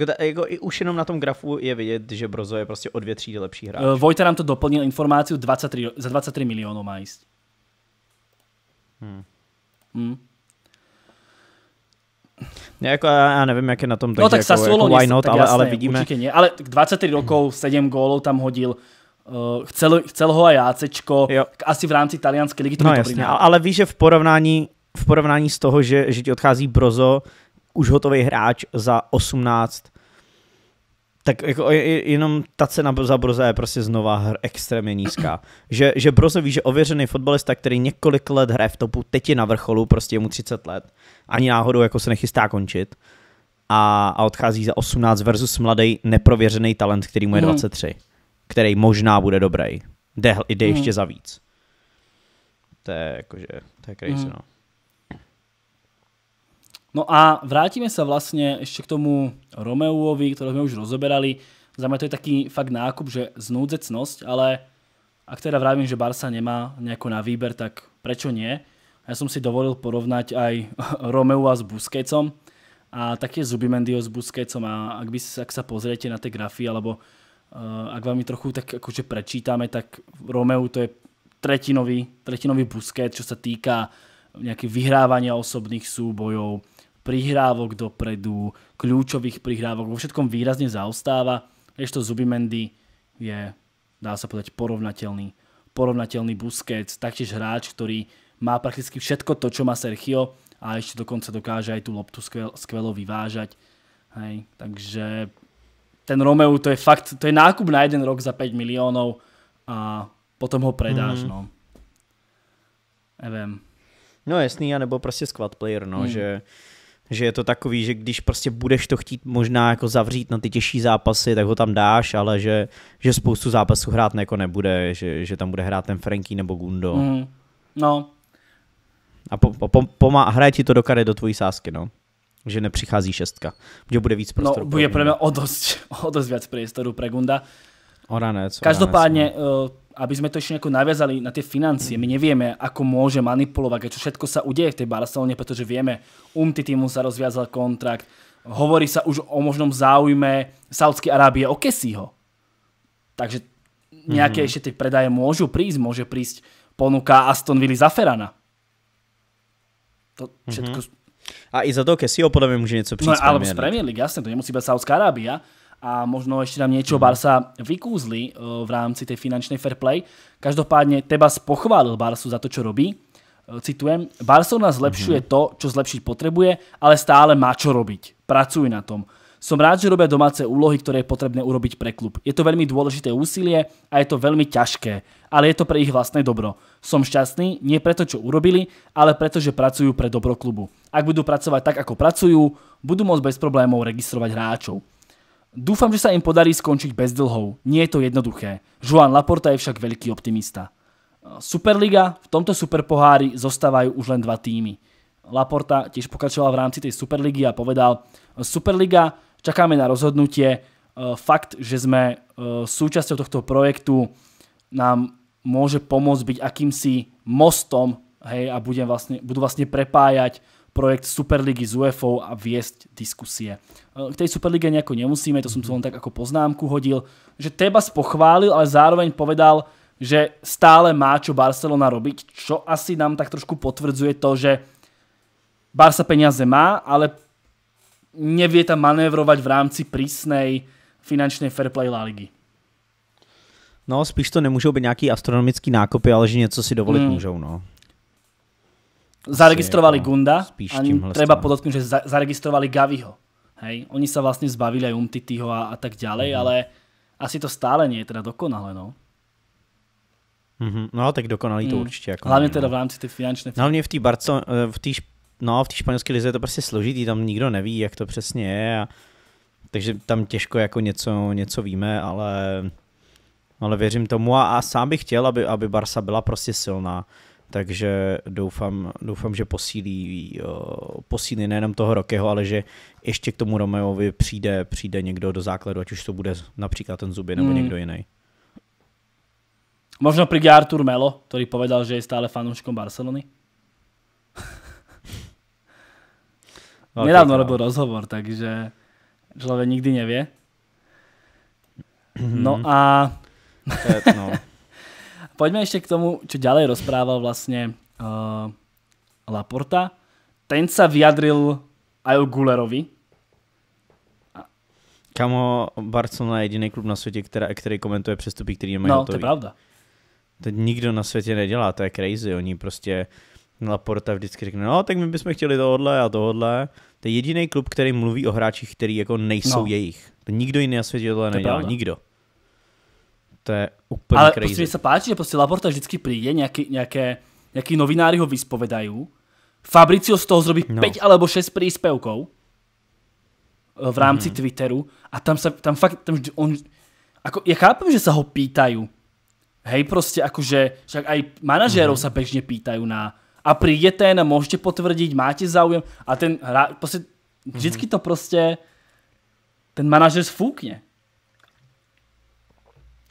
Speaker 1: Jako, ta, jako i už jenom na tom grafu je vidět, že Brozo je prostě o dvě třídy lepší hráč. Uh,
Speaker 2: Vojta nám to doplnil informaci, za 23 milionů má jíst.
Speaker 1: Hmm. Hmm. Ja, jako, já nevím, jak je na tom, no takže no, tak jako, jako why not, tak ale, jasné, ale vidíme. Určitě
Speaker 2: nie. Ale 23 rokov, 7 gólov tam hodil, Uh, chcel, chcel ho aj ACčko, jo. asi v rámci italianské ligy to no, by to jasně,
Speaker 1: ale víš, že v porovnání, v porovnání z toho, že, že ti odchází Brozo, už hotový hráč za 18. Tak jako jenom ta cena za Broza je prostě znova hr extrémně nízká. Že, že Broze ví, že ověřený fotbalista, který několik let hraje v topu, teď je na vrcholu, prostě je mu 30 let. Ani náhodou jako se nechystá končit. A, a odchází za 18 versus mladý neprověřený talent, který mu je 23. Hmm. Který možná bude dobrý. Jde, jde hmm. ještě za víc. To je jakože, to je crazy, hmm. no.
Speaker 2: No a vrátíme se vlastně ještě k tomu Romeuovi, kterého jsme už rozoberali. Za mě to je taký fakt nákup, že znouzecnosť, ale ak teda vravím, že Barsa nemá nejako na výber, tak prečo nie? A ja som si dovolil porovnať aj Romeua s Busquetsom a také Zubimendio s Busquetsom a ak, by, ak sa pozriete na tie grafy, alebo uh, ak vám ji trochu tak akože prečítame, tak Romeu to je tretinový, tretinový Busquets, čo sa týka nejakých vyhrávania osobných súbojov, prihrávok dopredu, kľúčových prihrávok, vo všetkom výrazne zaostáva, ešte to Zubimendi je, dá sa povedať, porovnateľný. Porovnateľný Busquets, taktiež hráč, ktorý má prakticky všetko to, čo má Sergio a ešte dokonca dokáže aj tú loptu skvel, skvelo vyvážať. Hej, takže ten Romeu to je fakt, to je nákup na jeden rok za 5 miliónov a potom ho predáš, mm. no.
Speaker 1: Nevím. No jasný, anebo prostě squad player, no, mm. že že je to takový, že když prostě budeš to chtít možná jako zavřít na ty těžší zápasy, tak ho tam dáš, ale že, že spoustu zápasů hrát jako nebude, že, že tam bude hrát ten Franky nebo Gundo. Mm. No. A po, po, po, hraje ti to do kary do tvojí sásky, no. Že nepřichází šestka, že bude víc no, prostoru. No, bude pro mě
Speaker 2: o dost, o dost víc prostoru pre Gunda.
Speaker 1: Oranec. Každopádne,
Speaker 2: oranec. Uh, aby sme to ešte nejako naviazali na tie financie, my nevieme, ako môže manipulovať, čo všetko sa udeje v tej Barcelone, pretože vieme, Umtiti mu sa rozviazal kontrakt, hovorí sa už o možnom záujme Saudskej Arábie o Kesiho. Takže nejaké mm-hmm. ešte tie predaje môžu prísť, môže prísť ponuka Aston
Speaker 1: Villa za Ferana. To mhm. všetko... Mm-hmm. A i za Doke si podľa mňa môže niečo prísť. No alebo z Premier
Speaker 2: League, jasne, to nemusí byť Saudská Arábia, a možno ešte nám niečo Barsa vykúzli eh, v rámci tej finančnej fair play. Každopádne Tebas pochválil Barsu za to, čo robí. Eh, citujem, Barcelona zlepšuje mhm. to, čo zlepšiť potrebuje, ale stále má čo robiť. Pracuj na tom. Som rád, že robia domáce úlohy, ktoré je potrebné urobiť pre klub. Je to veľmi dôležité úsilie a je to veľmi ťažké, ale je to pre ich vlastné dobro. Som šťastný, nie preto, čo urobili, ale preto, že pracujú pre dobro klubu. Ak budú pracovať tak, ako pracujú, budú môcť bez problémov registrovať hráčov. Dúfam, že sa im podarí skončiť bez dlhov. Nie je to jednoduché. Joan Laporta je však veľký optimista. Superliga, v tomto superpohári zostávajú už len dva týmy. Laporta tiež pokračoval v rámci tej Superligy a povedal Superliga, čakáme na rozhodnutie. Fakt, že sme eh, súčasťou tohto projektu nám môže pomôcť byť akýmsi mostom hej, a budem vlastne, budú vlastne prepájať projekt Superligy z UEFA a viesť diskusie. E, k tej Superlige nejako nemusíme, to som tu mhm. len tak ako poznámku hodil, že Tebas pochválil, ale zároveň povedal, že stále má čo Barcelona robiť, čo asi nám tak trošku potvrdzuje to, že Barca peniaze má, ale nevie tam manévrovať v rámci prísnej finančnej fair play La Ligy.
Speaker 1: No, spíš to nemůžou být nějaký astronomický nákopy, ale že něco si dovolit hmm. můžou, no
Speaker 2: zaregistrovali Gunda no, a treba podotknúť, že za, zaregistrovali Gaviho. Hej, oni sa vlastne zbavili aj Umtityho a, a tak ďalej, mm. ale asi to stále nie je teda dokonale, no.
Speaker 1: Mm-hmm. No tak dokonalý mm. to určitě. Jako Hlavně teda no. v
Speaker 2: rámci no, té finanční.
Speaker 1: Hlavne eh, v tý Barco, v tý, no, v tý španělské lize je to prostě složitý, tam nikdo neví, jak to přesně je. A, takže tam těžko jako něco, něco víme, ale, ale věřím tomu a, a sám bych chtěl, aby, aby Barsa byla prostě silná takže doufám, doufám že posílí, eh, posílí nejenom toho Rokeho, ale že ještě k tomu Romeovi přijde, přijde někdo do základu, ať už to bude například ten Zuby nebo hmm. někdo jiný. Možno přijde Artur Melo, který povedal, že je stále fanouškem Barcelony. No, Nedávno král. robil
Speaker 2: rozhovor, takže člověk nikdy nevie. No mhm. a... no. Pojďme ještě k tomu, čo ďalej rozprával vlastně uh, Laporta. Ten se vyjadril aj o Gulerovi.
Speaker 1: Kamo, Barcelona je jediný klub na světě, která, který komentuje přestupy, který nemají No, hotový. to je pravda. To nikdo na světě nedělá, to je crazy. Oni prostě, Laporta vždycky řekne, no tak my bychom chtěli tohodle a tohodle. To je jediný klub, který mluví o hráčích, který jako nejsou no. jejich. To nikdo jiný na světě tohle to nedělá, pravda. nikdo. To je úplně Ale crazy. prostě mi
Speaker 2: sa páči, že prostě Laporta vždycky príde, nejaký, nejaké, nejakí novinári ho vyspovedajú. Fabricio z toho zrobí no. 5 alebo 6 príspevkov eh, v rámci mm. Twitteru a tam sa, tam fakt, tam vždy, on, ako, ja chápem, že sa ho pýtajú. Hej, prostě akože, však aj manažérov mm. sa bežne pýtajú na a príde ten môžete potvrdiť, máte záujem a ten hra, prostě, vždycky mhm. to prostě ten manažer sfúkne.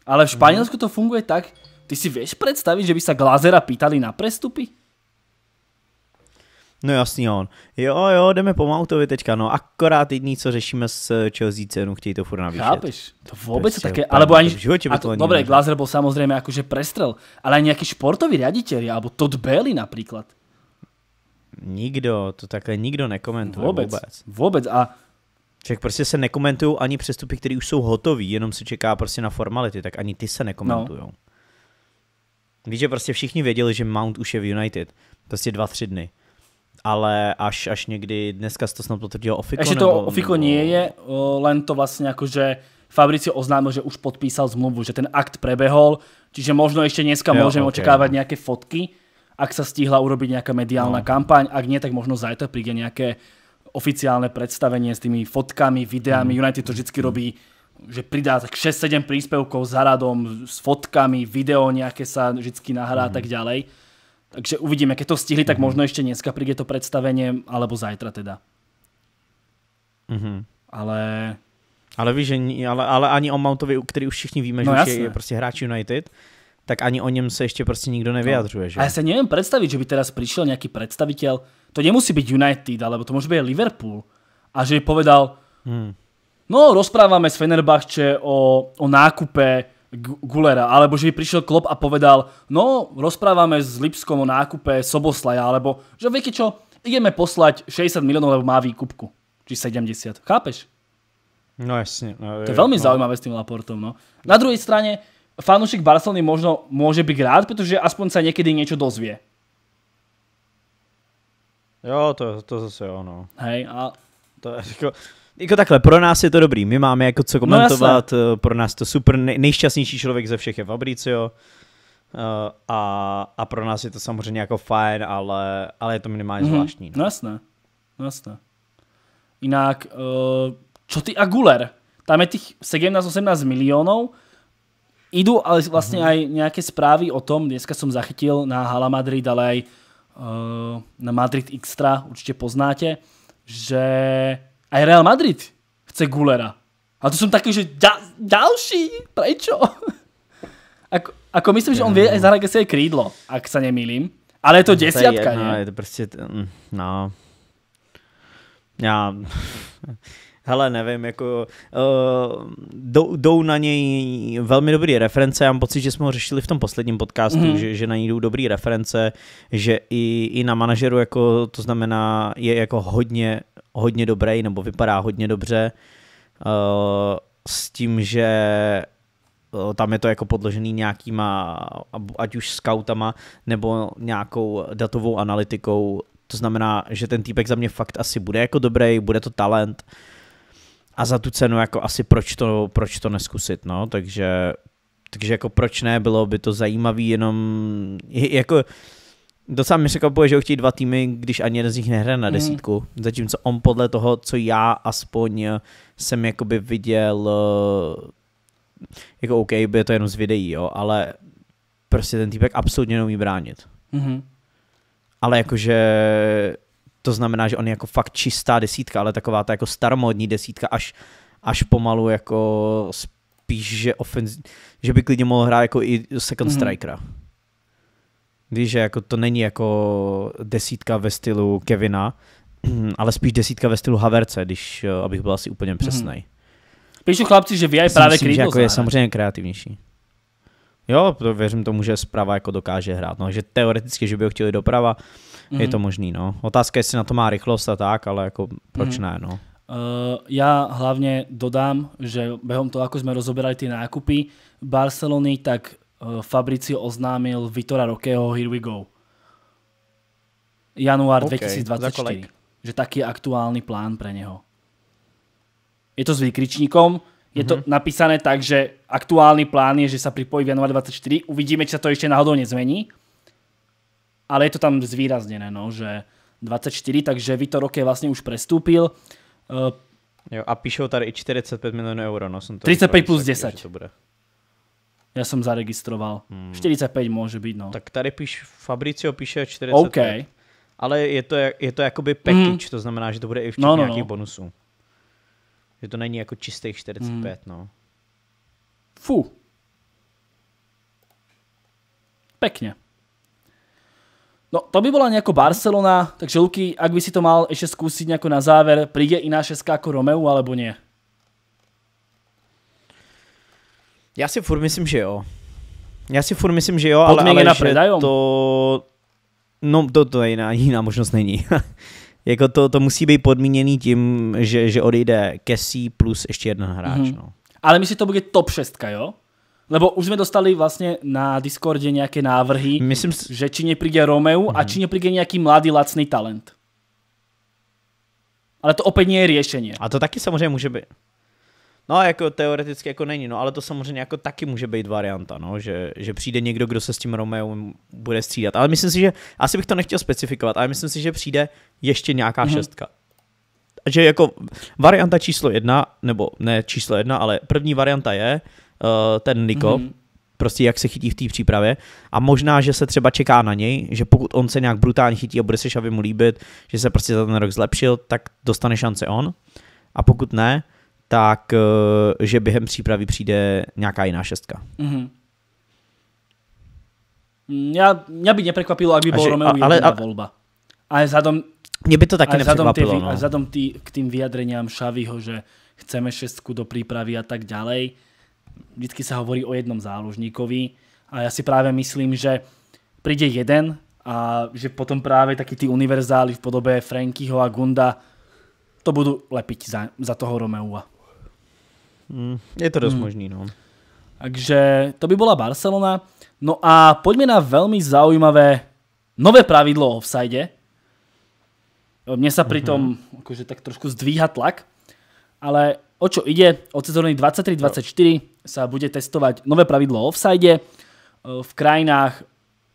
Speaker 2: Ale v mhm. Španielsku to funguje tak, ty si vieš predstaviť, že by sa Glazera pýtali na prestupy?
Speaker 1: No jasný on. Jo, jo, jdeme po Mautovi teďka, no akorát jedný, co řešíme s Chelsea cenu, chtějí to furt navýšet. Chápeš? To prostě vůbec prostě, také, alebo ani... V životě by to, to dobré, Glazer
Speaker 2: byl samozřejmě jakože prestrel, ale ani nějaký športový řaditel, alebo Todd Bailey například.
Speaker 1: Nikdo, to takhle nikdo nekomentuje vůbec. Vůbec. vůbec. A Ček prostě se nekomentují ani přestupy, které už jsou hotové, jenom se čeká prostě na formality, tak ani ty se nekomentují. No. Víš, že prostě všichni věděli, že Mount už je v United. Prostě dva, tři dny. Ale až, až někdy, dneska to snad potvrdilo Ofiko? Takže to Ofiko
Speaker 2: nebo... nie je, len to vlastně jako že. Fabricio oznámil, že už podpísal zmluvu, že ten akt prebehol, čiže možno ještě dneska jo, můžeme okay, očekávat nějaké fotky, ak se stihla urobiť nějaká mediálna no. kampaň, ak nie, tak možno zajtra přijde nějaké oficiálne predstavenie s tými fotkami, videami. Mm. United to vždy mm. robí, že pridá tak 6-7 príspevkov za radom s fotkami, video nejaké sa vždy nahrá a mm. tak ďalej. Takže uvidíme, keď to stihli, tak možno ešte dneska príde to predstavenie, alebo zajtra teda.
Speaker 1: Mm-hmm. Ale ale víš, že, ale, ale ani o Mountovi, který už všichni víme, no, že jasné. je prostě hráč United, tak ani o něm se ještě prostě nikdo nevyjadřuje. Že? A já se
Speaker 2: nevím představit, že by teraz přišel nějaký představitel, to nemusí být United, alebo to může být Liverpool, a že by povedal, hmm. no rozpráváme s Fenerbahče o, o nákupe Gulera, alebo že by přišel Klopp a povedal, no rozpráváme s Lipskom o nákupe Soboslaja, alebo že víte čo, ideme poslať 60 milionů lebo má výkupku. Či 70. Chápeš?
Speaker 1: No jasně. No, to je, je no. zaujímavé
Speaker 2: s tím Laportom. No. Na druhé straně fanúšik Barcelony možno môže byť rád, pretože aspoň sa niekedy niečo dozvie.
Speaker 1: Jo, to, to zase ono. Hej, a... To je jako, jako takhle, pro nás je to dobrý, my máme jako co no komentovat, no pro nás to super, nej, nejšťastnější člověk ze všech je Fabricio uh, a, a pro nás je to samozřejmě jako fajn, ale, ale je to minimálně mm-hmm. zvláštní. No. no
Speaker 2: jasné, no jasné. Jinak, uh, eh, čo ty a Guler? Tam je těch 17-18 milionů, idú ale vlastne mhm. aj nejaké správy o tom, dneska som zachytil na Hala Madrid, ale aj eh, na Madrid Extra, určite poznáte, že aj Real Madrid chce Gulera. A to som taký, že ďalší, prečo? Ako, myslím, že on vie aj zahrať si aj krídlo, ak sa nemýlim. Ale je to no, desiatka, no, je nie? Je
Speaker 1: to proste, mm, no. Já, hele, nevím, jako uh, jdou, na něj velmi dobrý reference, já mám pocit, že jsme ho řešili v tom posledním podcastu, mm. že, že na něj jdou dobrý reference, že i, i na manažeru, jako to znamená, je jako hodně, hodně dobrý, nebo vypadá hodně dobře, uh, s tím, že eh, tam je to jako podložený nějakýma, ať už scoutama, nebo nějakou datovou analytikou, to znamená, že ten týpek za mě fakt asi bude jako dobrý, bude to talent, uh, a za tu cenu jako asi proč to, proč to neskusit, no, takže, takže jako proč ne, bylo by to zajímavý, jenom jako docela mi překvapuje, že ho chtějí dva týmy, když ani jeden z nich nehraje na mhm. desítku, mm. zatímco on podle toho, co já aspoň jsem jakoby viděl, jako OK, by to jenom z videí, jo, ale prostě ten týpek absolutně neumí bránit. Mm-hmm. Ale jakože to znamená, že on je jako fakt čistá desítka, ale taková ta jako staromodní desítka až, až pomalu jako spíš, že, ofenz, že by klidně mohl hrát jako i second mm-hmm. strikera. Víš, že jako to není jako desítka ve stylu Kevina, ale spíš desítka ve stylu Haverce, když eh, abych byl asi úplně mhm. přesný. Mm-hmm. Píšu chlapci, že vy je právě myslím, že jako je samozřejmě kreativnější. Jo, to věřím tomu, že zprava jako dokáže hrát. No, že teoreticky, že by ho chtěli doprava, mm-hmm. je to možný. No. Otázka je, jestli na to má rychlost a tak, ale jako proč mm-hmm. ne. No. Uh,
Speaker 2: eh, ja hlavne dodám, že behom toho, ako sme rozoberali tie nákupy Barcelony, tak uh, Fabrici oznámil Vitora Rokeho Here we go. Január okay, 2024. Že taký je aktuálny plán pre neho. Je to s výkričníkom, je mm -hmm. to mhm. napísané tak, že aktuálny plán je, že sa pripojí v január 2024. Uvidíme, či sa to ešte náhodou nezmení ale je to tam zvýraznené, no, že 24, takže Vitor Roque vlastně už prestúpil.
Speaker 1: Uh, eh, jo, a píšou tady i 45 milionů euro, no som to 35 plus 10. to bude.
Speaker 2: Já jsem zaregistroval. Hmm. 45 může být, no. Tak tady píš,
Speaker 1: Fabricio píše 45. OK. Ale je to, je to jakoby package, mm. to znamená, že to bude i včetně no, no, nějakých no. bonusů. Že to není jako čistých 45, mm. no. Fu, Pekně.
Speaker 2: No, to by bola nejako Barcelona, takže Luky, ak by si to mal ešte skúsiť nejako na záver, príde iná šeska ako Romeu, alebo nie? Já si furt
Speaker 1: myslím, že jo. Já si furt myslím, že jo, ale, ale na že predajom. to... No, to, to je jiná, jiná možnost není. jako to, to musí být podmíněný tím, že, že odejde Kessi plus ještě jeden hráč. Mm-hmm.
Speaker 2: No. Ale myslím, že to bude top 6, jo? Lebo už sme dostali vlastne na Discorde nejaké návrhy, Myslím, že či nepríde Romeu mm-hmm.
Speaker 1: a mhm. či nepríde nejaký mladý lacný talent. Ale to opět nie je riešenie. A to taky samozřejmě může být. No jako teoreticky jako není, no ale to samozřejmě jako taky může být varianta, no, že, že přijde někdo, kdo se s tím Romeo bude střídat. Ale myslím si, že, asi bych to nechtěl specifikovat, ale myslím si, že přijde ještě nějaká mm-hmm. šestka. Že jako varianta číslo jedna, nebo ne číslo jedna, ale první varianta je, uh, Eh, ten Niko, mm-hmm. prostě jak se chytí v té přípravě a možná, že se třeba čeká na něj, že pokud on se nějak brutálně chytí a bude se Šavi mu líbit, že se prostě za ten rok zlepšil, tak dostane šance on a pokud ne, tak eh, že během přípravy přijde nějaká jiná šestka.
Speaker 2: Mm-hmm. Já, mě by neprekvapilo, ak by byl Romeo ale, ale, volba. A vzhľadom, mě by to taky nepřekvapilo. No. A vzhľadom tý, k tým vyjadreniam Šaviho, že chceme šestku do přípravy a tak ďalej, vždycky sa hovorí o jednom záložníkovi a ja si práve myslím, že príde jeden a že potom práve takí tí univerzály v podobe Frankyho a Gunda to budú lepiť za, za toho Romeua. Mm, je to dosť mm. možný, no. Takže to by bola Barcelona. No a poďme na veľmi zaujímavé nové pravidlo o offside. Mne sa mhm. pritom mm-hmm. akože tak trošku zdvíha tlak, ale O čo ide? Od sezóny 23-24 sa bude testovať nové pravidlo o offside e, v krajinách,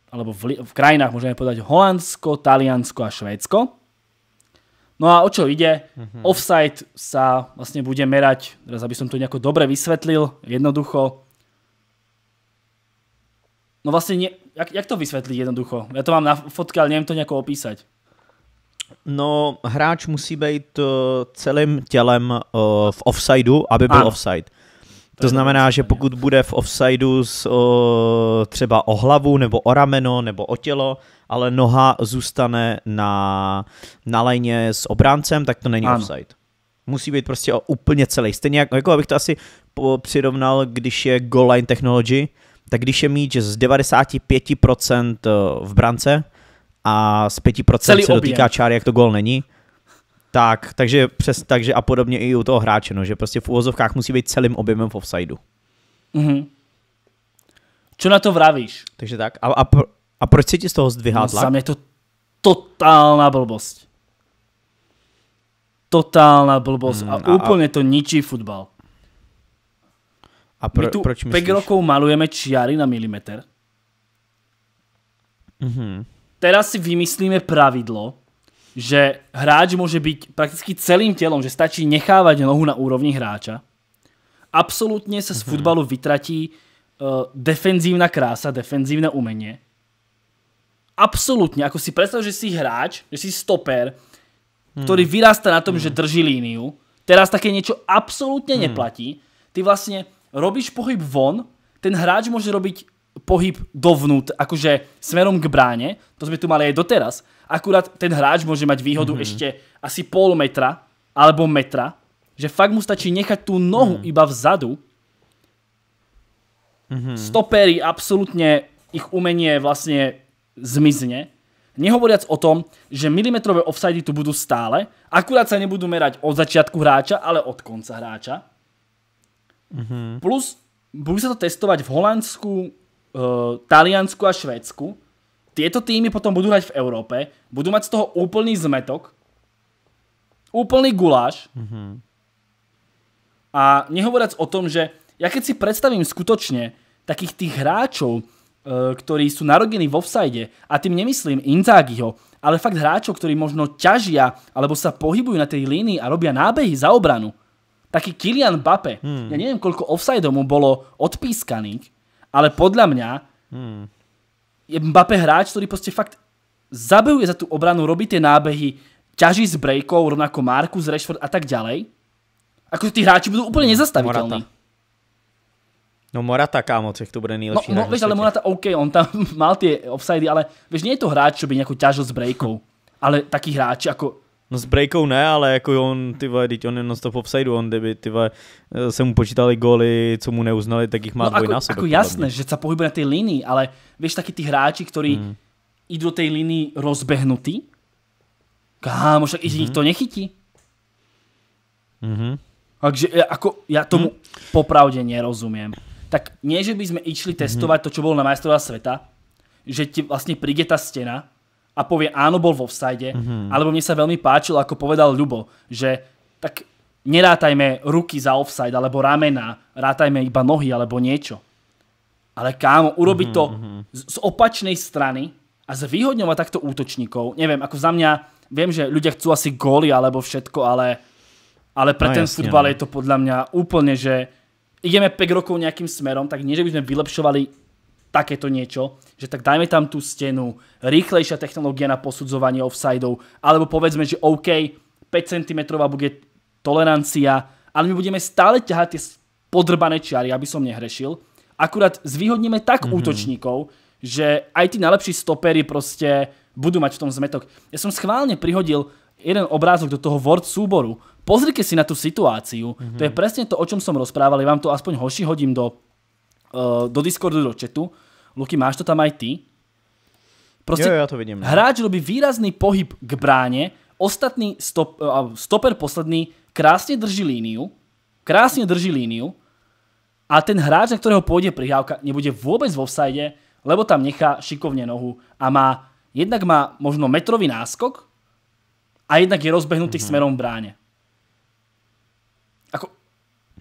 Speaker 2: alebo v, v krajinách môžeme povedať Holandsko, Taliansko a Švédsko. No a o čo ide? Mm-hmm. Offside sa vlastne bude merať, teraz aby som to nejako dobre vysvetlil, jednoducho. No vlastne, nie, jak, jak to vysvetliť jednoducho? Ja to mám na fotke, ale neviem to nejako opísať.
Speaker 1: No, hráč musí být uh, celým tělem uh, v offsideu, aby byl ano. offside. To znamená, že pokud bude v offsideu s, o, eh, třeba o hlavu, nebo o rameno, nebo o tělo, ale noha zůstane na, na lajně s obráncem, tak to není ano. offside. Musí být prostě úplně celý. Stejně jako, jako abych to asi přirovnal, když je goal line technology, tak když je míč z 95% v brance, a z 5% Celý se dotýká objem. čáry, jak to gol není. Tak, takže, přes, takže a podobně i u toho hráče, no, že prostě v úvozovkách musí být celým objemem v offsideu. Mhm. Co na to vravíš? Takže tak. A, a, a proč se ti z toho zdvihá no, tlak? je mě to
Speaker 2: totálna blbost. Totálna blbost mm, a, a úplně a... to ničí futbal.
Speaker 1: A pro, My tu proč myslíš? rokov
Speaker 2: malujeme čiary na milimetr. Mhm teraz si vymyslíme pravidlo, že hráč môže byť prakticky celým telom, že stačí nechávať nohu na úrovni hráča. Absolutně sa z mhm. futbalu vytratí uh, eh, defenzívna krása, defenzívne umenie. Absolutně. ako si predstav, že si hráč, že si stoper, ktorý hmm. vyrasta na tom, hmm. že drží líniu. Teraz také niečo absolútne hmm. neplatí. Ty vlastne robíš pohyb von, ten hráč môže robiť pohyb dovnút, akože smerom k bráne, to sme tu mali aj doteraz, akurát ten hráč môže mať výhodu mm-hmm. ešte asi pol metra alebo metra, že fakt mu stačí nechať tú nohu mm-hmm. iba vzadu. Mm-hmm. Stopery absolútne ich umenie vlastne zmizne. Nehovoriac o tom, že milimetrové offsidy tu budú stále, akurát sa nebudú merať od začiatku hráča, ale od konca hráča. Mm-hmm. Plus, bude sa to testovať v Holandsku, Eh, Taliansku a Švédsku. Tieto týmy potom budú hrať v Európe, budú mať z toho úplný zmetok, úplný guláš. Mm-hmm. A nehovoriac o tom, že ja keď si predstavím skutočne takých tých hráčov, eh, ktorí sú narodení v offside, a tým nemyslím Inzaghiho, ale fakt hráčov, ktorí možno ťažia alebo sa pohybujú na tej línii a robia nábehy za obranu. Taký Kylian Bape, hmm. ja neviem koľko offside mu bolo odpískaných, ale podľa mňa hmm. je Mbappé hráč, ktorý proste fakt zabojuje za tú obranu, robí tie nábehy, ťaží s brejkou, rovnako Marcus, Rashford a tak ďalej. Ako tí hráči budú úplne hmm. nezastaviteľní.
Speaker 1: No Morata, kámo, těch to bude nejlepší no, no vieš, ale
Speaker 2: Morata, OK, on tam mal ty offsidy, ale vieš, nie je to hráč, čo by nějakou ťažil s brejkou. ale takí hráči jako
Speaker 1: No s breakou ne, ale jako on, ty vole, teď on je non-stop offsideu, on kdyby, ty vole, eh, se mu počítali góly, co mu neuznali, tak jich má no, dvojnásobek. Ako, ako jasné,
Speaker 2: že se pohybuje na té linii, ale víš taky ty hráči, kteří mm. jdou do té linii rozbehnutí, kámo, však mm-hmm. ich to nechytí. Mm-hmm. Takže eh, jako já tomu mm. popravdě nerozumím. Tak nie, že by sme išli mhm. testovať mm-hmm. to, čo bolo na majstrovstvách sveta, že ti vlastne príde tá stena, a povie áno, bol vo vstajde, mm-hmm. alebo mne sa veľmi páčilo, ako povedal Ľubo, že tak nerátajme ruky za offside alebo ramena, rátajme iba nohy alebo niečo. Ale kámo, urobiť mhm, to mm-hmm. z, z opačnej strany a zvýhodňovať takto útočníkov, neviem, ako za mňa, viem, že ľudia chcú asi góly alebo všetko, ale, ale pre no, ten futbal no. je to podľa mňa úplne, že ideme 5 rokov nejakým smerom, tak nie, že by sme vylepšovali takéto niečo, že tak dajme tam tú stenu, rýchlejšia technológia na posudzovanie offsideov, alebo povedzme, že OK, 5 cm bude tolerancia, ale my budeme stále ťahať tie podrbané čiary, aby som nehrešil. Akurát zvýhodníme tak mm-hmm. útočníkov, že aj tí najlepší stopery proste budú mať v tom zmetok. Ja som schválne prihodil jeden obrázok do toho Word súboru. Pozrite si na tú situáciu. Mm-hmm. To je mhm. presne to, o čom som rozprával. Ja vám to aspoň hoši hodím do uh, do Discordu, do chatu. Luky, máš to tam aj ty?
Speaker 1: Proste, jo, jo, ja to vidím. Ne? No. Hráč
Speaker 2: robí výrazný pohyb k bráne, ostatný stop, uh, stoper posledný krásne drží líniu, krásne drží líniu a ten hráč, na ktorého pôjde prihávka, nebude vôbec vo offside, lebo tam nechá šikovne nohu a má, jednak má možno metrový náskok a jednak je rozbehnutý mm-hmm. smerom bráne.
Speaker 1: Ako...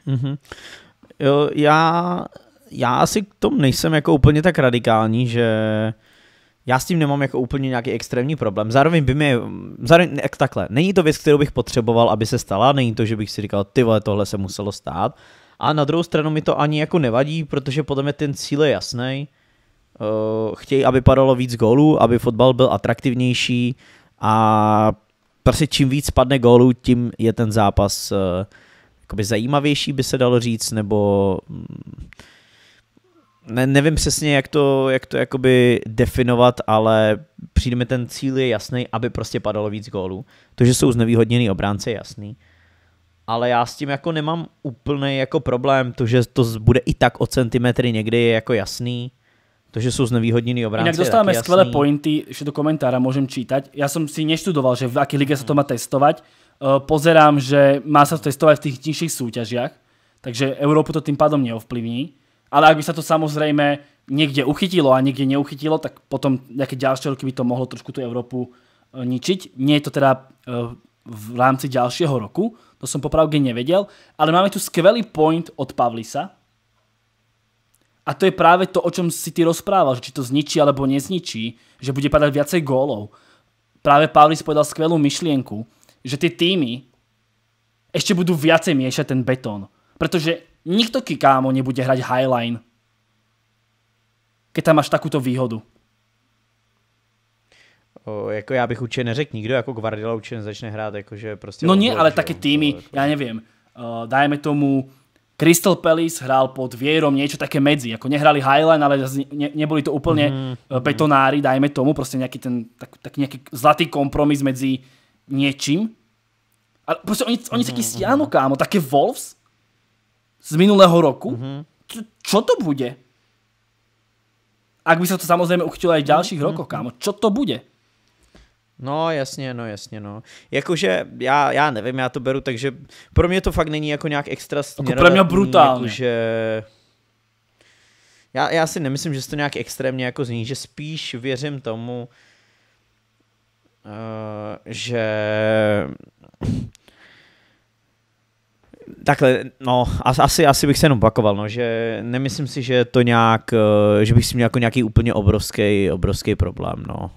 Speaker 1: Mm-hmm. Jo, já já asi k tomu nejsem jako úplně tak radikální, že já s tím nemám jako úplně nějaký extrémní problém. Zároveň by mi, zároveň, ne, takhle, není to věc, kterou bych potřeboval, aby se stala, není to, že bych si říkal, ty vole, tohle se muselo stát. A na druhou stranu mi to ani jako nevadí, protože podle mě ten cíl je jasný. Eh, chtějí, aby padalo víc gólů, aby fotbal byl atraktivnější a prostě čím víc padne gólů, tím je ten zápas eh, jakoby zajímavější, by se dalo říct, nebo... Mm, ne, nevím přesně, jak to, jak to jakoby definovat, ale přijde mi ten cíl je jasný, aby prostě padalo víc gólů. To, že jsou znevýhodněný obránce, je jasný. Ale já s tím jako nemám úplný jako problém, to, že to bude i tak o centimetry někdy je jako jasný. To, že sú znevýhodnení jasný. Jinak dostáváme skvělé
Speaker 2: pointy, že do komentára můžem čítať. Já jsem si neštudoval, že v jaké lige se to má testovat. Eh, pozerám, že má se to testovat v těch nižších soutěžích, takže Európu to tým pádom neovplyvní. Ale ak by sa to samozrejme niekde uchytilo a niekde neuchytilo, tak potom nejaké ďalšie roky by to mohlo trošku tú Európu e, ničiť. Nie je to teda e, v rámci ďalšieho roku, to som popravde nevedel, ale máme tu skvelý point od Pavlisa. A to je práve to, o čom si ty rozprával, že či to zničí alebo nezničí, že bude padať viacej gólov. Práve Pavlis povedal skvelú myšlienku, že tie týmy ešte budú viacej miešať ten betón. Pretože Nikto kámo nebude hrať Highline,
Speaker 1: keď tam máš takúto výhodu. O, jako já bych určitě neřekl nikdo, jako Guardiola určitě nezačne hrát, jakože prostě... No ne, ale taky týmy, to, jako... já nevím,
Speaker 2: uh, dajme tomu, Crystal Palace hrál pod Vierom niečo také medzi, jako nehrali Highline, ale ne, neboli to úplně mm, betonári, dajme tomu, prostě nějaký ten, tak, tak nějaký zlatý kompromis mezi něčím. Ale prostě oni, oni mm, taky mhm, stiano, mhm. kámo, také Wolves, z minulého roku. Mm-hmm. Čo, to bude? Ak by se to samozřejmě uchytilo i v dalších mm-hmm. rokoch, mhm, kámo. Mhm. Čo to bude?
Speaker 1: No jasně, no jasně, no. Jakože já, já nevím, já to beru, takže pro mě to fakt není jako nějak extra směrné. Jako pro mě brutálně. Jakože... Já, já si nemyslím, že se to nějak extrémně jako zní, že spíš věřím tomu, uh, že Takhle, no, asi, asi bych se jenom opakoval, no, že nemyslím si, že to nějak, eh, že bych si měl jako nějaký úplně obrovský, obrovský problém, no.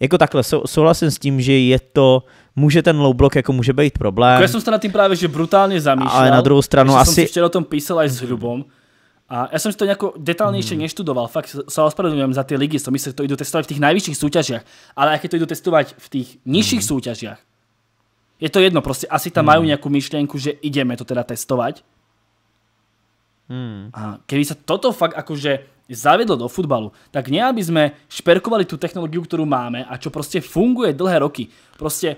Speaker 1: Jako takhle, sou, souhlasím s tím, že je to, může ten low block jako může být problém. Jako já jsem se
Speaker 2: na tím právě, že brutálně zamýšlel. Ale na druhou stranu asi... jsem včera o tom písal až s Hrubom. A já jsem si to nějak detailnější hmm. neštudoval, fakt se ospravedlňujem za ty ligy, co my že to jdu testovat v těch nejvyšších soutěžích, ale jak je to jdu testovat v těch nižších hmm. soutěžích, je to jedno, prostě asi tam hmm. majú nejakú myšlienku, že ideme to teda testovať. Hmm. A keby sa toto fakt akože zavedlo do futbalu, tak nie aby sme šperkovali tú technológiu, ktorú máme a čo proste funguje dlhé roky. Proste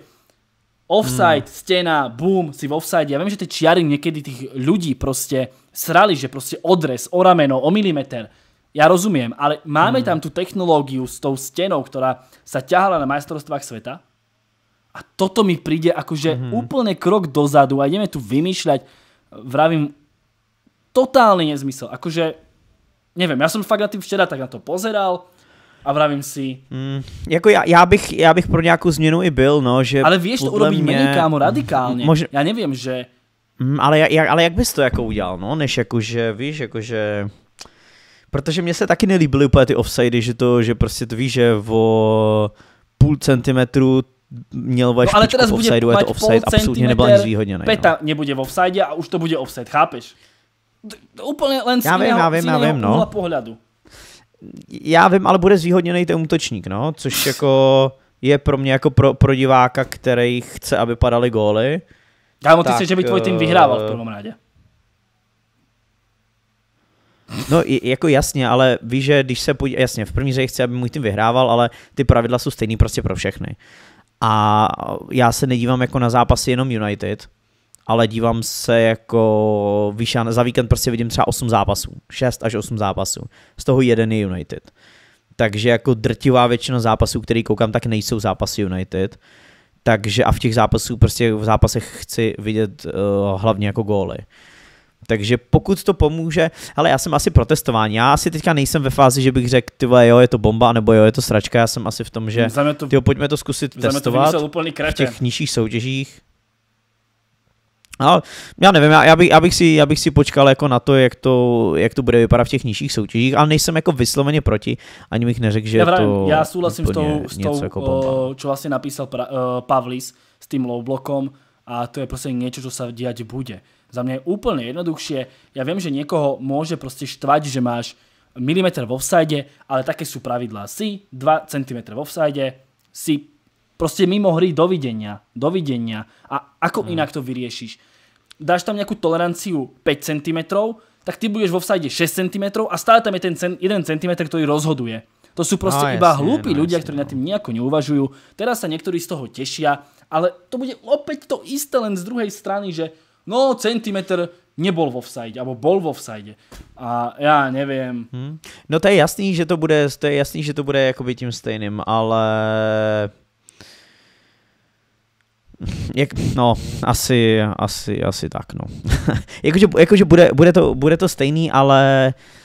Speaker 2: offside, hmm. stena, boom, si v offside. Ja viem, že tie čiary niekedy tých ľudí proste srali, že proste odres, o rameno, o milimeter. Ja rozumiem, ale máme hmm. tam tú technológiu s tou stenou, ktorá sa ťahala na majstrovstvách sveta a toto mi príde akože mm-hmm. úplne krok dozadu a ideme tu vymýšľať, vravím, totálny nezmysel. Akože, neviem, ja som fakt na tým včera tak na to pozeral, a vravím si... Mm,
Speaker 1: jako já, já, bych, já bych pro nějakou změnu i byl, no, že... Ale víš, to urobí mě, méně, kámo, radikálně. Mož...
Speaker 2: Já nevím, že...
Speaker 1: Mm, ale, jak, ale jak bys to jako udělal, no, než jakože, víš, jakože... Protože mně se taky nelíbily úplně ty offsidy, že to, že prostě to víš, že o půl centimetru měl vaš no, ale teraz bude offsideu, je to offside, absolutně nebyl ani zvýhodněný. Peta
Speaker 2: no. nebude v offside a už to bude offside, chápeš? Úplně len z já vím, já vím, já vím, no. pohledu.
Speaker 1: Já vím, ale bude zvýhodněný ten útočník, no, což jako je pro mě jako pro, pro diváka, který chce, aby padaly góly. Já ty tak, že by tvůj tým eh, vyhrával v prvom rádě. No, jako jasně, ale víš, že když se půjde, jasně, v první řadě chci, aby můj tým vyhrával, ale ty pravidla jsou stejný prostě pro všechny. A já se nedívám jako na zápasy jenom United, ale dívám se jako vyšan, za víkend prostě vidím třeba 8 zápasů, 6 až 8 zápasů, z toho jeden je United. Takže jako drtivá většina zápasů, který koukám, tak nejsou zápasy United. Takže a v těch zápasů prostě v zápasech chci vidět uh, hlavně jako góly. Takže pokud to pomůže, ale já jsem asi protestování. Já asi teďka nejsem ve fázi, že bych řekl, ty vole, jo, je to bomba, nebo jo, je to sračka. Já jsem asi v tom, že to, tyjo, pojďme to zkusit testovat to úplný v těch nižších soutěžích. No, já nevím, já, já, bych, já, bych si, já bych si počkal jako na to jak, to, jak to bude vypadat v těch nižších soutěžích, ale nejsem jako vysloveně proti, ani bych neřekl, že já vrám, to Já souhlasím s tou, s tou jako o,
Speaker 2: eh, čo vlastně napísal pra, uh, Pavlis s tím low blokom a to je prostě něco, co se dělat bude za mňa je úplne jednoduchšie. Ja viem, že niekoho môže proste štvať, že máš milimetr v offside, ale také sú pravidlá. Si 2 cm v offside, si proste mimo hry dovidenia, dovidenia. A ako hmm. inak to vyriešiš? Dáš tam nejakú toleranciu 5 cm, tak ty budeš v offside 6 cm a stále tam je ten 1 cm, ktorý rozhoduje. To sú proste no, iba jasne, hlúpi no, ľudia, jasne, ktorí no. nad tým nejako neuvažujú. Teraz sa niektorí z toho tešia, ale to bude opäť to isté len z druhej strany, že no centimetr nebol v offside, alebo bol v offside. A já nevím.
Speaker 1: Hmm. No to je jasný, že to bude, to je jasný, že to bude jakoby tím stejným, ale jak, no, asi, asi, asi tak, no. jakože, jakože bude, bude, to, bude to stejný, ale uh,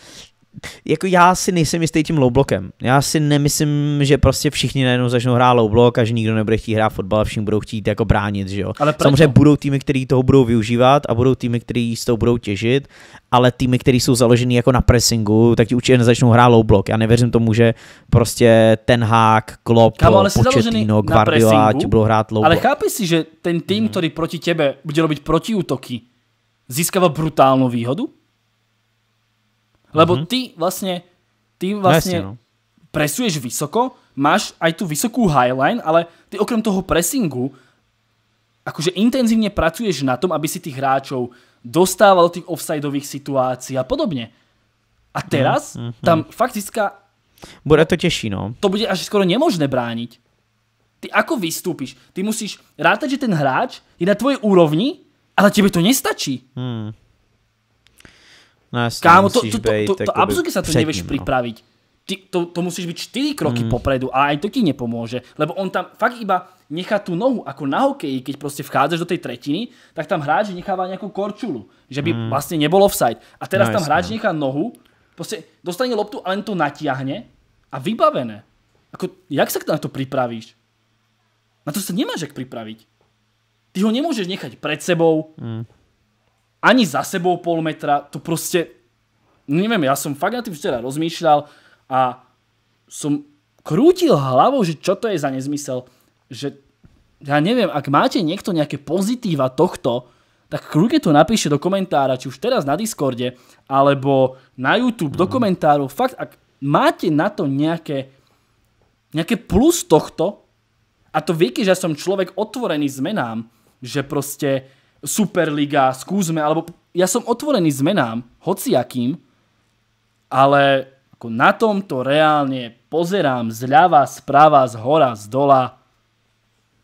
Speaker 1: jako já si nejsem jistý tím lowblockem. Já si nemyslím, že prostě všichni najednou začnou hrát lowblock a že nikdo nebude chtít hrát fotbal a všichni budou chtít jako bránit, že jo. Ale Samozřejmě budou týmy, který toho budou využívat a budou týmy, který z toho budou těžit, ale týmy, které jsou založený jako na pressingu, tak ti určitě nezačnou hrát low block. Já nevěřím tomu, že prostě ten hák, klop, Kámo, ale Početino, Guardiola ti budou hrát low block. Ale
Speaker 2: chápeš si, že ten tým, hmm. který proti tebe bude proti protiútoky, získává brutálnou výhodu? Lebo mm-hmm. ty vlastne, ty vlastne no Jasne, no. presuješ vysoko, máš aj tú vysokú highline, ale ty okrem toho pressingu akože intenzívne pracuješ na tom, aby si tých hráčov dostával do tých offsideových situácií a podobne. A mhm, teraz mm-hmm. tam faktická...
Speaker 1: Bude to těžší, no. To
Speaker 2: bude až skoro nemožné brániť. Ty ako vystúpiš? Ty musíš rátať, že ten hráč je na tvojej úrovni, ale tebe to nestačí.
Speaker 1: Mm. No jasný, Kámo, to, to, to, to, to absolutně se to nevíš no. připravit.
Speaker 2: Ty, to, to musíš být čtyři kroky mm. popredu a aj to ti nepomůže, lebo on tam fakt iba nechá tu nohu jako na hokeji, keď prostě vchádzaš do tej tretiny, tak tam hráč nechává nějakou korčulu, že by mm. vlastně nebol offside. A teraz no, tam hráč no. nechá nohu, prostě dostane loptu a len to natiahne a vybavené. Ako, jak se na to připravíš? Na to se nemáš jak připravit. Ty ho nemůžeš nechať pred sebou, mm ani za sebou pol metra, to proste, no neviem, ja som fakt na tým včera rozmýšľal a som krútil hlavou, že čo to je za nezmysel, že ja neviem, ak máte niekto nejaké pozitíva tohto, tak kľudne to napíše do komentára, či už teraz na Discorde, alebo na YouTube, do mhm. komentáru. Fakt, ak máte na to nejaké, nejaké plus tohto, a to vie, že som človek otvorený zmenám, že proste Superliga, skúsme, alebo ja som otvorený zmenám, hociakým, ale ako na tomto reálne pozerám zľava, sprava, z hora, z dola.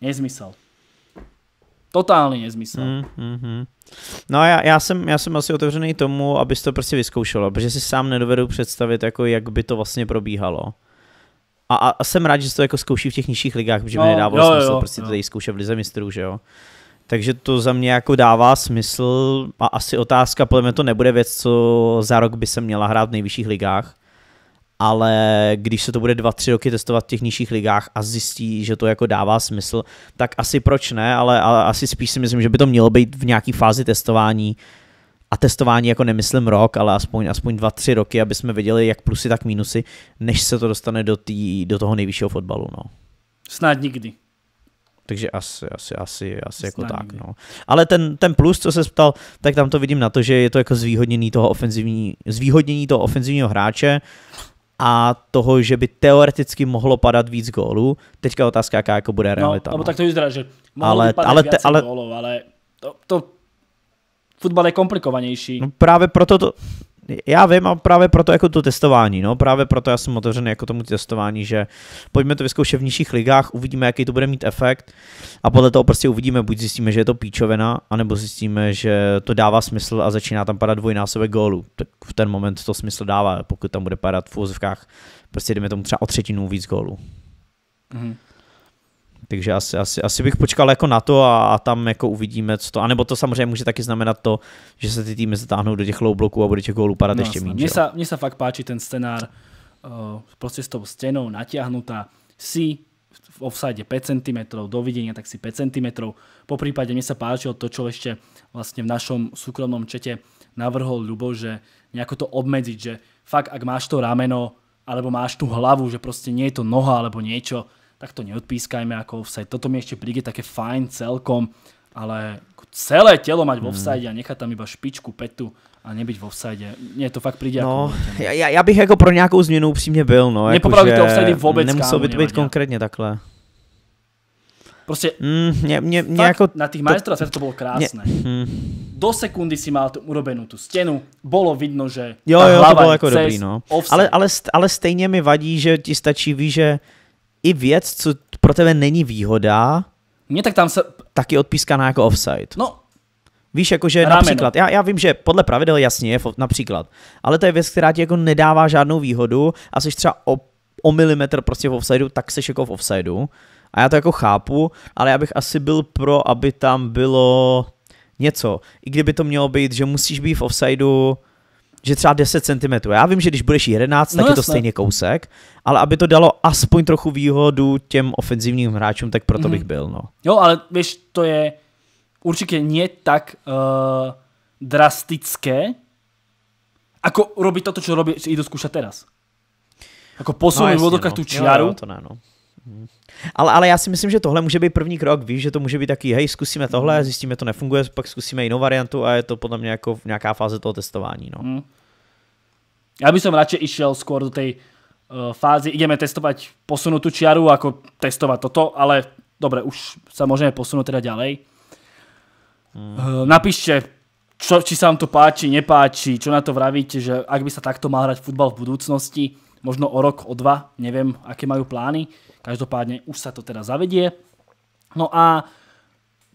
Speaker 2: Nezmysel. Totálny
Speaker 1: nezmysel. Mm, mm, mm. No já, já, jsem, já jsem asi otevřený tomu, abys to prostě vyzkoušel, protože si sám nedovedu představit, jako jak by to vlastně probíhalo. A, a, jsem rád, že se to jako zkouší v těch nižších ligách, protože no, mi nedávalo jo, smysl jo, prostě jo. to zkoušet v Lize mistrů, že jo. Takže to za mě jako dává smysl a asi otázka, podle mě to nebude věc, co za rok by se měla hrát v nejvyšších ligách, ale když se to bude 2-3 roky testovat v těch nižších ligách a zjistí, že to jako dává smysl, tak asi proč ne, ale, ale asi spíš si myslím, že by to mělo být v nějaké fázi testování a testování jako nemyslím rok, ale aspoň, aspoň dva, tři roky, aby jsme viděli jak plusy, tak mínusy, než se to dostane do, tý, do toho nejvyššího fotbalu. No.
Speaker 2: Snad nikdy.
Speaker 1: Takže asi, asi, asi, asi jako tak. No. Ale ten, ten plus, co se ptal, tak tam to vidím na to, že je to jako zvýhodnění toho, ofenzivní, zvýhodnění toho ofenzivního hráče a toho, že by teoreticky mohlo padat víc gólů. Teďka otázka, jaká jako bude no, realita. No, no. tak to vyzerá, že mohlo ale, ale, te, ale, gólov,
Speaker 2: ale to, to, fotbal je komplikovanější.
Speaker 1: No právě proto to, já vím a právě proto jako to testování, no, právě proto já jsem otevřený jako tomu testování, že pojďme to vyzkoušet v nižších ligách, uvidíme, jaký to bude mít efekt a podle toho prostě uvidíme, buď zjistíme, že je to píčovina, anebo zjistíme, že to dává smysl a začíná tam padat dvojnásobek gólu, tak v ten moment to smysl dává, pokud tam bude padat v úzovkách, prostě jdeme tomu třeba o třetinu víc gólů. Mm-hmm. Takže asi, asi, asi bych počkal jako na to a, a tam jako uvidíme, co to. A nebo to samozřejmě může taky znamenat to, že se ty týmy zatáhnou do těch low bloků a bude těch gólů padat no, ještě méně. Mně
Speaker 2: sa, mne fakt páčí ten scénář, uh, eh, prostě s tou stěnou natáhnutá, si v offside 5 cm, dovidenia tak si 5 cm. Po prípade mne sa páčilo to, čo ešte vlastně v našom súkromnom čete navrhol Ľubo, že nejako to obmedziť, že fakt ak máš to rameno, alebo máš tu hlavu, že proste nie je to noha alebo niečo, tak to neodpískajme ako offside. Toto mi ešte príde také fajn celkom, ale celé telo mať v mhm. offside a nechat tam iba špičku petu a nebyť v offside. Mně to fakt přijde no, jako...
Speaker 1: Já, já, bych jako pro nějakou změnu upřímně byl, no. Nepopravit jako, offside vůbec, Nemuselo by to být konkrétně takhle. Prostě mm, mě, mě, mě jako na těch majstrách to, to bylo krásné. Mě, mm.
Speaker 2: Do sekundy si mal tu urobenou tu stěnu, bylo vidno, že jo, jo, to bylo jako cez, dobrý, no. Offside. Ale,
Speaker 1: ale, ale stejně mi vadí, že ti stačí, víš, že i věc, co pro tebe není výhoda, mě tak tam se... taky odpískaná jako offside. No, Víš, jakože Rámenu. No. například, já, já vím, že podle pravidel jasně je například, ale to je věc, která ti jako nedává žádnou výhodu a jsi třeba o, o milimetr prostě v offsideu, tak jsi jako v offsideu. A já to jako chápu, ale já bych asi byl pro, aby tam bylo něco. I kdyby to mělo být, že musíš být v offsideu že třeba 10 cm. Já vím, že když budeš 11, no tak jasné. je to stejně kousek, ale aby to dalo aspoň trochu výhodu těm ofenzivním hráčům, tak proto mm-hmm. bych byl. No.
Speaker 2: Jo, ale víš, to je určitě ne tak uh, drastické, jako robiť to, co robí, to, zkušat teraz.
Speaker 1: Jako posunout no, jasne, no. tu čiaru. Jo, jo, to ne, no. Mhm. Ale, ale já si myslím, že tohle může být první krok, víš, že to může být taky, hej, zkusíme tohle, mm. zjistíme, to nefunguje, pak zkusíme jinou variantu a je to podle mě jako nějaká fáze toho testování. No. Mm. Já bych som radšej išiel
Speaker 2: skôr do tej uh, fázy, ideme testovať posunutú čiaru, ako testovať toto, ale dobre, už sa môžeme posunúť teda ďalej. Mm. Uh, napíšte, čo, či sa vám to páči, nepáči, čo na to vravíte, že ak by sa takto mal hrať futbal v budúcnosti, možno o rok, o dva, neviem, aké majú plány. Každopádne už sa to teda zavedie. No a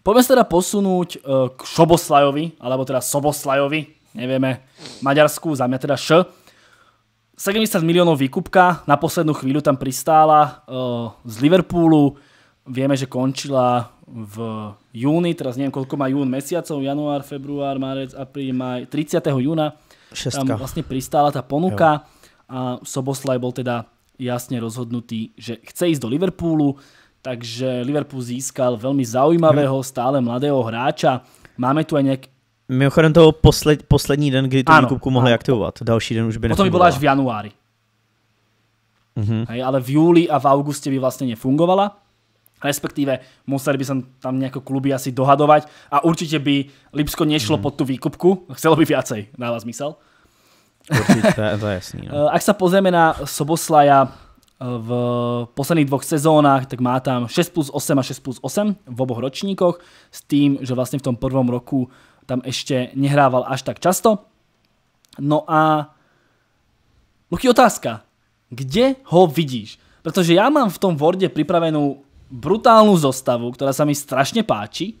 Speaker 2: poďme sa teda posunúť eh, k Šoboslajovi, alebo teda Soboslajovi, nevieme, Maďarsku, za mňa teda Š. 70 miliónov výkupka, na poslednú chvíľu tam pristála eh, z Liverpoolu, vieme, že končila v júni, teraz neviem koľko má jún mesiacov, január, február, marec, apríl, maj, 30. júna. Tam vlastne pristála tá ponuka a Soboslaj bol teda jasne rozhodnutý, že chce ísť do Liverpoolu, takže Liverpool získal veľmi zaujímavého, hmm. stále mladého hráča. Máme tu aj nějak...
Speaker 1: Mimochodem toho posled, poslední den, kdy tu výkupku mohli ano. aktivovat. Další den už by Potom by bylo až v januári. Mhm.
Speaker 2: Hej, ale v júli a v auguste by vlastně nefungovala respektíve museli by sa tam nejako kluby asi dohadovať a určite by Lipsko nešlo mhm. pod tú výkupku, chcelo by viacej, dáva zmysel.
Speaker 1: Určitě, to je, jasný. No.
Speaker 2: Eh, ak se pozrieme na Soboslaja eh, v posledních dvoch sezónách, tak má tam 6 plus 8 a 6 plus 8 v oboch ročníkoch, s tým, že vlastně v tom prvom roku tam ještě nehrával až tak často. No a Luky, otázka. Kde ho vidíš? Protože já mám v tom Worde připravenou brutálnu zostavu, která se mi strašně páči,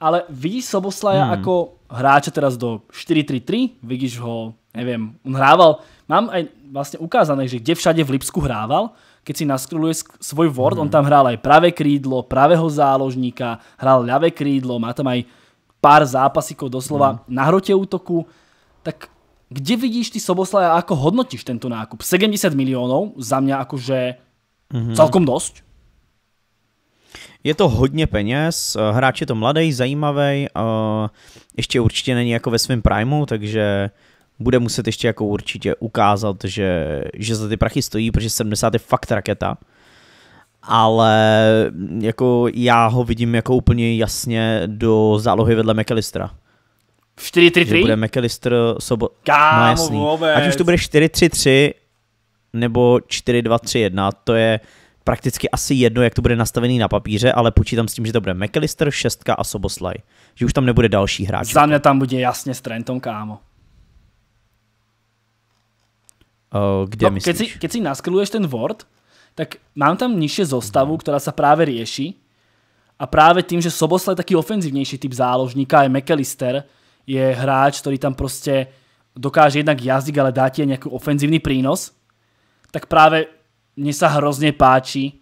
Speaker 2: ale vidíš Soboslaja jako hmm hráča teraz do 4-3-3, vidíš ho, neviem, on hrával, mám aj vlastne ukázané, že kde všade v Lipsku hrával, keď si naskroluje svoj Word, mm. on mhm. tam hral aj pravé krídlo, pravého záložníka, hral ľavé krídlo, má tam aj pár zápasíkov doslova mm. na hrote útoku, tak kde vidíš ty Soboslaja a ako hodnotíš tento nákup? 70 miliónov za mňa akože mm-hmm. celkom dosť
Speaker 1: je to hodně peněz, eh, hráč je to mladý, zajímavý, eh, ještě určitě není jako ve svém primu, takže bude muset ještě jako určitě ukázat, že, že za ty prachy stojí, protože 70 je fakt raketa. Ale mm, jako já ho vidím jako úplně jasně do zálohy vedle McAllistera. 4-3-3? bude McAllister sobot... Kámo, no, jasný. Vůbec. Ať už to bude 4-3-3 nebo 4-2-3-1, to je prakticky asi jedno, jak to bude nastavený na papíře, ale počítám s tím, že to bude McAllister, šestka a Soboslaj. Že už tam nebude další hráč. Za mě
Speaker 2: tam bude jasně s Trentom, kámo. Eh, kde no, myslíš? Keď si, keď si naskrluješ ten Word, tak mám tam nižšie zostavu, mhm. ktorá sa práve rieši a práve tým, že Sobosla je taký ofenzívnejší typ záložníka, je, McAllister je hráč, ktorý tam proste dokáže jednak jazdik, ale dá ti aj nejaký ofenzívny prínos, tak práve mne sa hrozne páči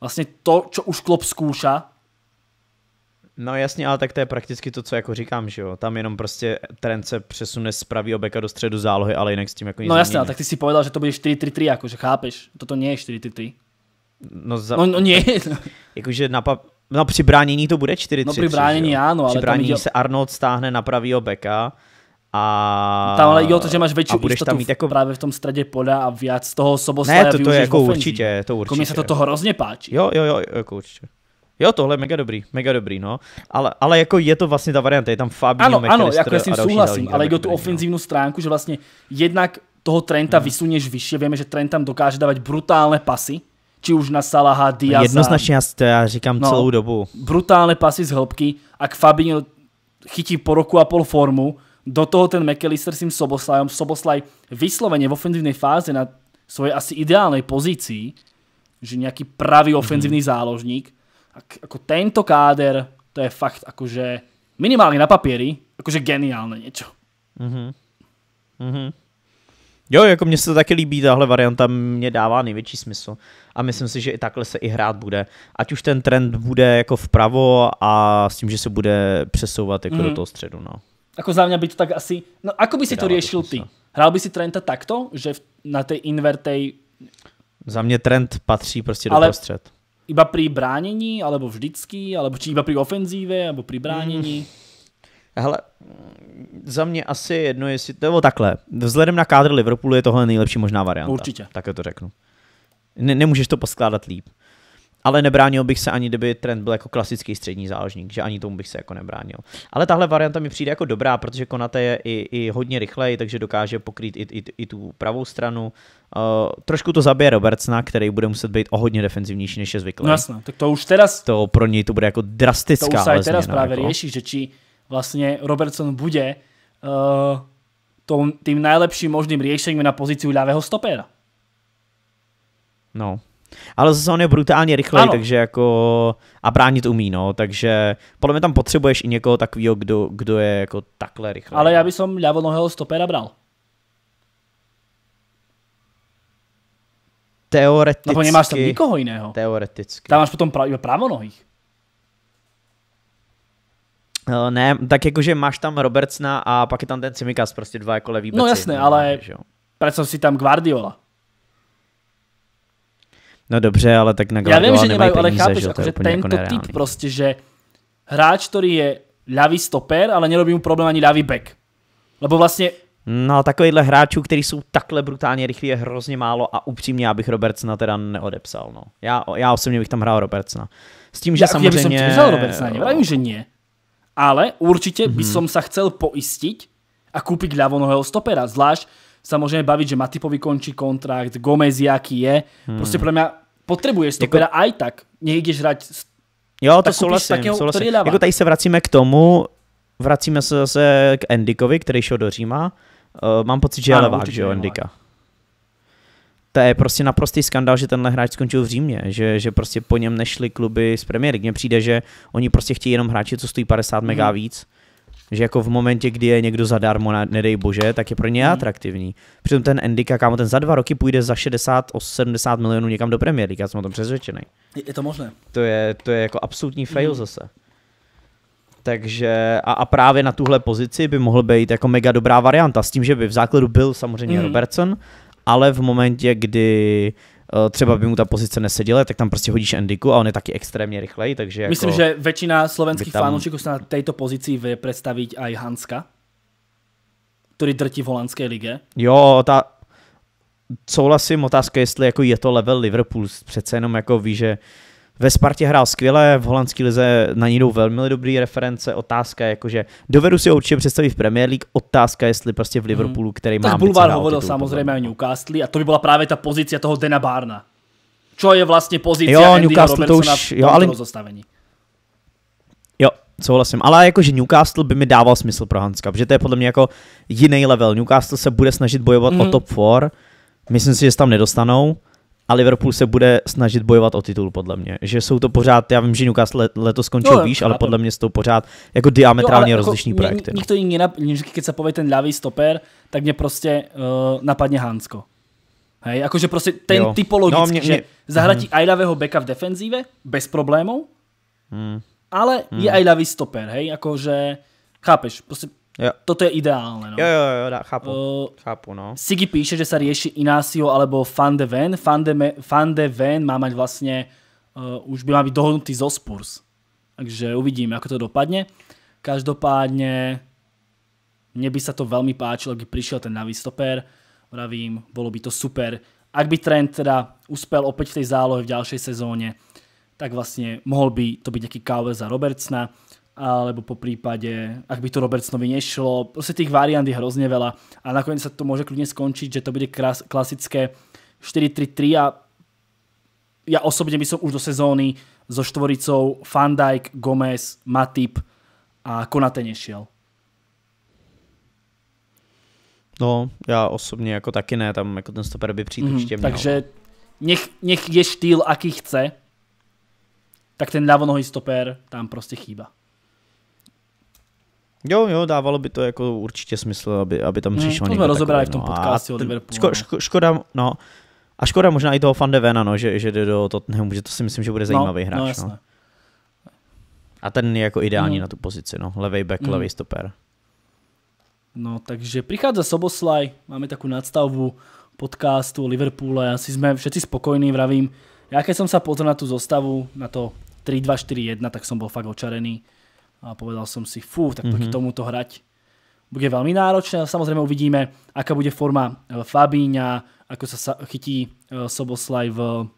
Speaker 2: vlastně to, čo už Klopp skúša.
Speaker 1: No jasně, ale tak to je prakticky to, co jako říkám, že jo. Tam jenom prostě trend se přesune z pravého beka do středu zálohy, ale jinak s tím jako nic No jasně, ale tak ty
Speaker 2: si povedal, že to bude 4-3-3, jakože chápeš. Toto nie je 4-3-3.
Speaker 1: No, za... no, no nie. jakože na pap... No při bránění to bude 4-3. 3 No při bránění ano, ale Při bránění jde... se Arnold stáhne na pravýho beka a, tam ale jo, to, že máš větší budeš tam mít
Speaker 2: jako... právě v tom středě poda a víc toho soboslaje Ne, to, to je jako určitě, to jako určitě. Jako mi se to toho hrozně páčí. Jo,
Speaker 1: jo, jo, jako určitě. Jo, tohle je mega dobrý, mega dobrý, no. Ale, ale jako je to vlastně ta varianta, je tam Fabio, Ano, ano, jako já s tím souhlasím, ale jde tu no.
Speaker 2: ofenzívnu stránku, že vlastně jednak toho Trenta hmm. vysuneš vyššie, vieme, že Trent tam dokáže dávat brutálne pasy, či už na Salaha, no, Diaza. Jednoznačně, já, ja říkám no, celou dobu. Brutálne pasy z hĺbky, ak Fabinho chytí po roku a pol formu, do toho ten McAllister s tým Soboslajom. Soboslaj vyslovene v ofenzívnej fáze na svojej asi ideálnej pozícii, že nejaký pravý mhm. ofenzívny mm-hmm. záložník. Ak, ako tento káder, to je fakt akože minimálne na papieri, akože geniálne niečo.
Speaker 1: Mm-hmm. Mm-hmm. Jo, jako mně se to taky líbí, tahle varianta mě dává největší smysl. A myslím si, že i takhle se i hrát bude. Ať už ten trend bude jako vpravo a s tím, že se bude přesouvat jako mm. do mhm. toho středu. No.
Speaker 2: Ako za mňa by to tak asi... No ako by si to riešil ty? Hral by si Trenta takto, že na tej invertej...
Speaker 1: Za mě Trent patří prostě do prostřed.
Speaker 2: Iba pri bránění, alebo vždycky, alebo či iba pri ofenzíve, alebo pri bránění? Hmm.
Speaker 1: Hele, za mě asi jedno, jestli... Nebo takhle, vzhledem na kádr Liverpoolu je tohle nejlepší možná varianta. Určitě. Tak to řeknu. Ne, nemůžeš to poskládat líp ale nebránil bych se ani, kdyby trend byl jako klasický střední záložník, že ani tomu bych se jako nebránil. Ale tahle varianta mi přijde jako dobrá, protože Konate je i, i hodně rychlej, takže dokáže pokrýt i, i, i tu pravou stranu. Uh, trošku to zabije Robertsna, který bude muset být o hodně defenzivnější, než je zvyklý. No jasné, tak to už teraz... To pro něj to bude jako drastická To už se teraz právě jako.
Speaker 2: že či vlastně Robertson bude uh, tím nejlepším možným řešením na pozici ľavého stopéra.
Speaker 1: No, ale zase on je brutálně rychlej, ano. takže jako a bránit umí, no, takže podle mě tam potřebuješ i někoho takového, kdo, kdo je jako takhle rychlej. Ale já
Speaker 2: no. bych som ľavonohého stopera bral.
Speaker 1: Teoreticky. Nebo nemáš tam nikoho jiného. Teoreticky.
Speaker 2: Tam máš potom pra, iba pravonohých.
Speaker 1: No, eh, ne, tak jakože máš tam Robertsna a pak je tam ten Cimikas, prostě dva jako levý No jasné, ale jo.
Speaker 2: si tam Guardiola.
Speaker 1: No dobře, ale tak na Já vím, že nemajú, ale peníze, chápeš, že, akože tento jako typ jako
Speaker 2: prostě, že hráč, který je ľavý stoper, ale nerobí mu problém
Speaker 1: ani ľavý back. Lebo vlastně. No, takovýhle hráčů, kteří jsou takhle brutálně rychlí, je hrozně málo a upřímně, abych Robertsna teda neodepsal. No. Já, já osobně bych tam hrál Robertsna. S tím, že já, samozřejmě... Já bych som Robertsna, nevím,
Speaker 2: že nie. Ale určitě mm -hmm. by mhm. som sa chcel poistiť a kúpiť ľavonohého stopera, zvlášť sa môžeme baviť, že Matipovi končí kontrakt, Gomez jaký je. Hmm. Prostě pre mňa potřebuješ stopera jako- aj tak. Nejdeš hrať
Speaker 1: Jo, to souhlasím, souhlasím. Jako tady se vracíme k tomu, vracíme se zase k Endikovi, který šiel do Říma. Uh, mám pocit, že je levák, že jo, Endika. To je prostě naprostý skandál, že tenhle hráč skončil v Římě, že, že prostě po něm nešli kluby z premiéry. Mně přijde, že oni prostě chtějí jenom hráči, co stojí 50 hmm. víc že jako v momentě, kdy je někdo zadarmo, nedej bože, tak je pro ně hmm. atraktivní. Přitom ten Endika, kámo, ten za dva roky půjde za 60, 70 milionů někam do Premier League, já jsem o tom přesvědčený. Je, je to možné. To je, to je jako absolutní hmm. fail mm. zase. Takže a, a právě na tuhle pozici by mohl být jako mega dobrá varianta s tím, že by v základu byl samozřejmě mm. Robertson, ale v momentě, kdy Eh, třeba by mu ta pozice neseděla, tak tam prostě hodíš Endiku a on je taky extrémně rychlej, takže jako Myslím, že většina slovenských tam... fanoušiků
Speaker 2: se na této pozici vie představit i Hanska, který drtí v holandské lige.
Speaker 1: Jo, ta, souhlasím, otázka, jestli jako je to level Liverpool, přece jenom jako ví, že ve Spartě hrál skvěle, v holandské lize na ní jdou velmi dobrý reference, otázka je jakože, dovedu si ho určitě představit v Premier League, otázka jestli prostě v Liverpoolu, mhm. který má... Tak Bulvár hovoril samozřejmě
Speaker 2: o Newcastle a to by byla právě ta pozice toho Dena Barna. Čo je vlastně pozice jo, Andy Newcastle to už, jo, ale... zastavení.
Speaker 1: Jo, souhlasím. Ale jakože Newcastle by mi dával smysl pro Hanska, protože to je podle mě jako jiný level. Newcastle se bude snažit bojovat hmm. o mhm. top 4, myslím si, že se tam nedostanou a Liverpool se bude snažit bojovat o titul, podle mě. Že jsou to pořád, já vím, že Newcastle letos skončil no, výš, ale podle mě jsou pořád jako diametrálně jo, no, rozlišní jako, projekty. Nik,
Speaker 2: no. nikdo jiný, než když se povie ten ľavý stoper, tak mě prostě uh, napadne Hansko. Hej, jakože prostě ten jo. typologický, no, mě, že mě... zahratí hmm. beka v defenzíve, bez problémů,
Speaker 1: mm. ale mm. je hmm.
Speaker 2: aj stoper, hej, jakože chápeš, prostě Jo. Toto je ideálne. No. Jo, jo, jo, dá, chápu. Uh, chápu no. Sigi píše, že sa rieši Inácio alebo Van de Ven. fan de, Me, Van de Ven má mať vlastne, uh, už by mal byť dohodnutý zo Spurs. Takže uvidíme, ako to dopadne. Každopádne mne by sa to veľmi páčilo, keby prišiel ten navý stoper. Vravím, bolo by to super. Ak by Trent teda uspel opäť v tej zálohe v ďalšej sezóne, tak vlastne mohol by to byť nejaký káver za Robertsna alebo po prípade, ak by to Robertsonovi nešlo. Proste tých variant je hrozne veľa a nakoniec sa to môže kľudne skončiť, že to bude klasické 4-3-3 a ja osobne by som už do sezóny so štvoricou Van Dijk, Gomez, Matip a Konate nešiel.
Speaker 1: No, já osobně jako taky ne, tam jako ten stoper by přijít mm, určitě měl. No. Takže
Speaker 2: nech, nech je štýl, aký chce, tak ten dávonohý stoper tam prostě chýba.
Speaker 1: Jo, jo, dávalo by to jako určitě smysl, aby, aby tam přišel hmm, někdo. To jsme rozebrali v tom no. podcastu no, o Liverpoolu. Ško, no. ško, škoda, no, a škoda možná i toho Van de Vena, no, že, že jde do Tottenhamu, že to si myslím, že bude no, zajímavý no, hráč. No, no. A ten je jako ideální hmm. na tu pozici, no. Levej back, hmm. levej stoper.
Speaker 2: No, takže přichází Soboslaj, máme takovou nadstavbu podcastu o Liverpoole, asi jsme všetci spokojní, vravím. Já, když jsem se pozrel na tu zostavu, na to 3-2-4-1, tak jsem byl fakt očarený a povedal som si, fú, tak proti mm-hmm. tomuto hrať bude veľmi náročné. Samozrejme uvidíme, aká bude forma eh, Fabíňa, ako sa chytí eh, Soboslaj v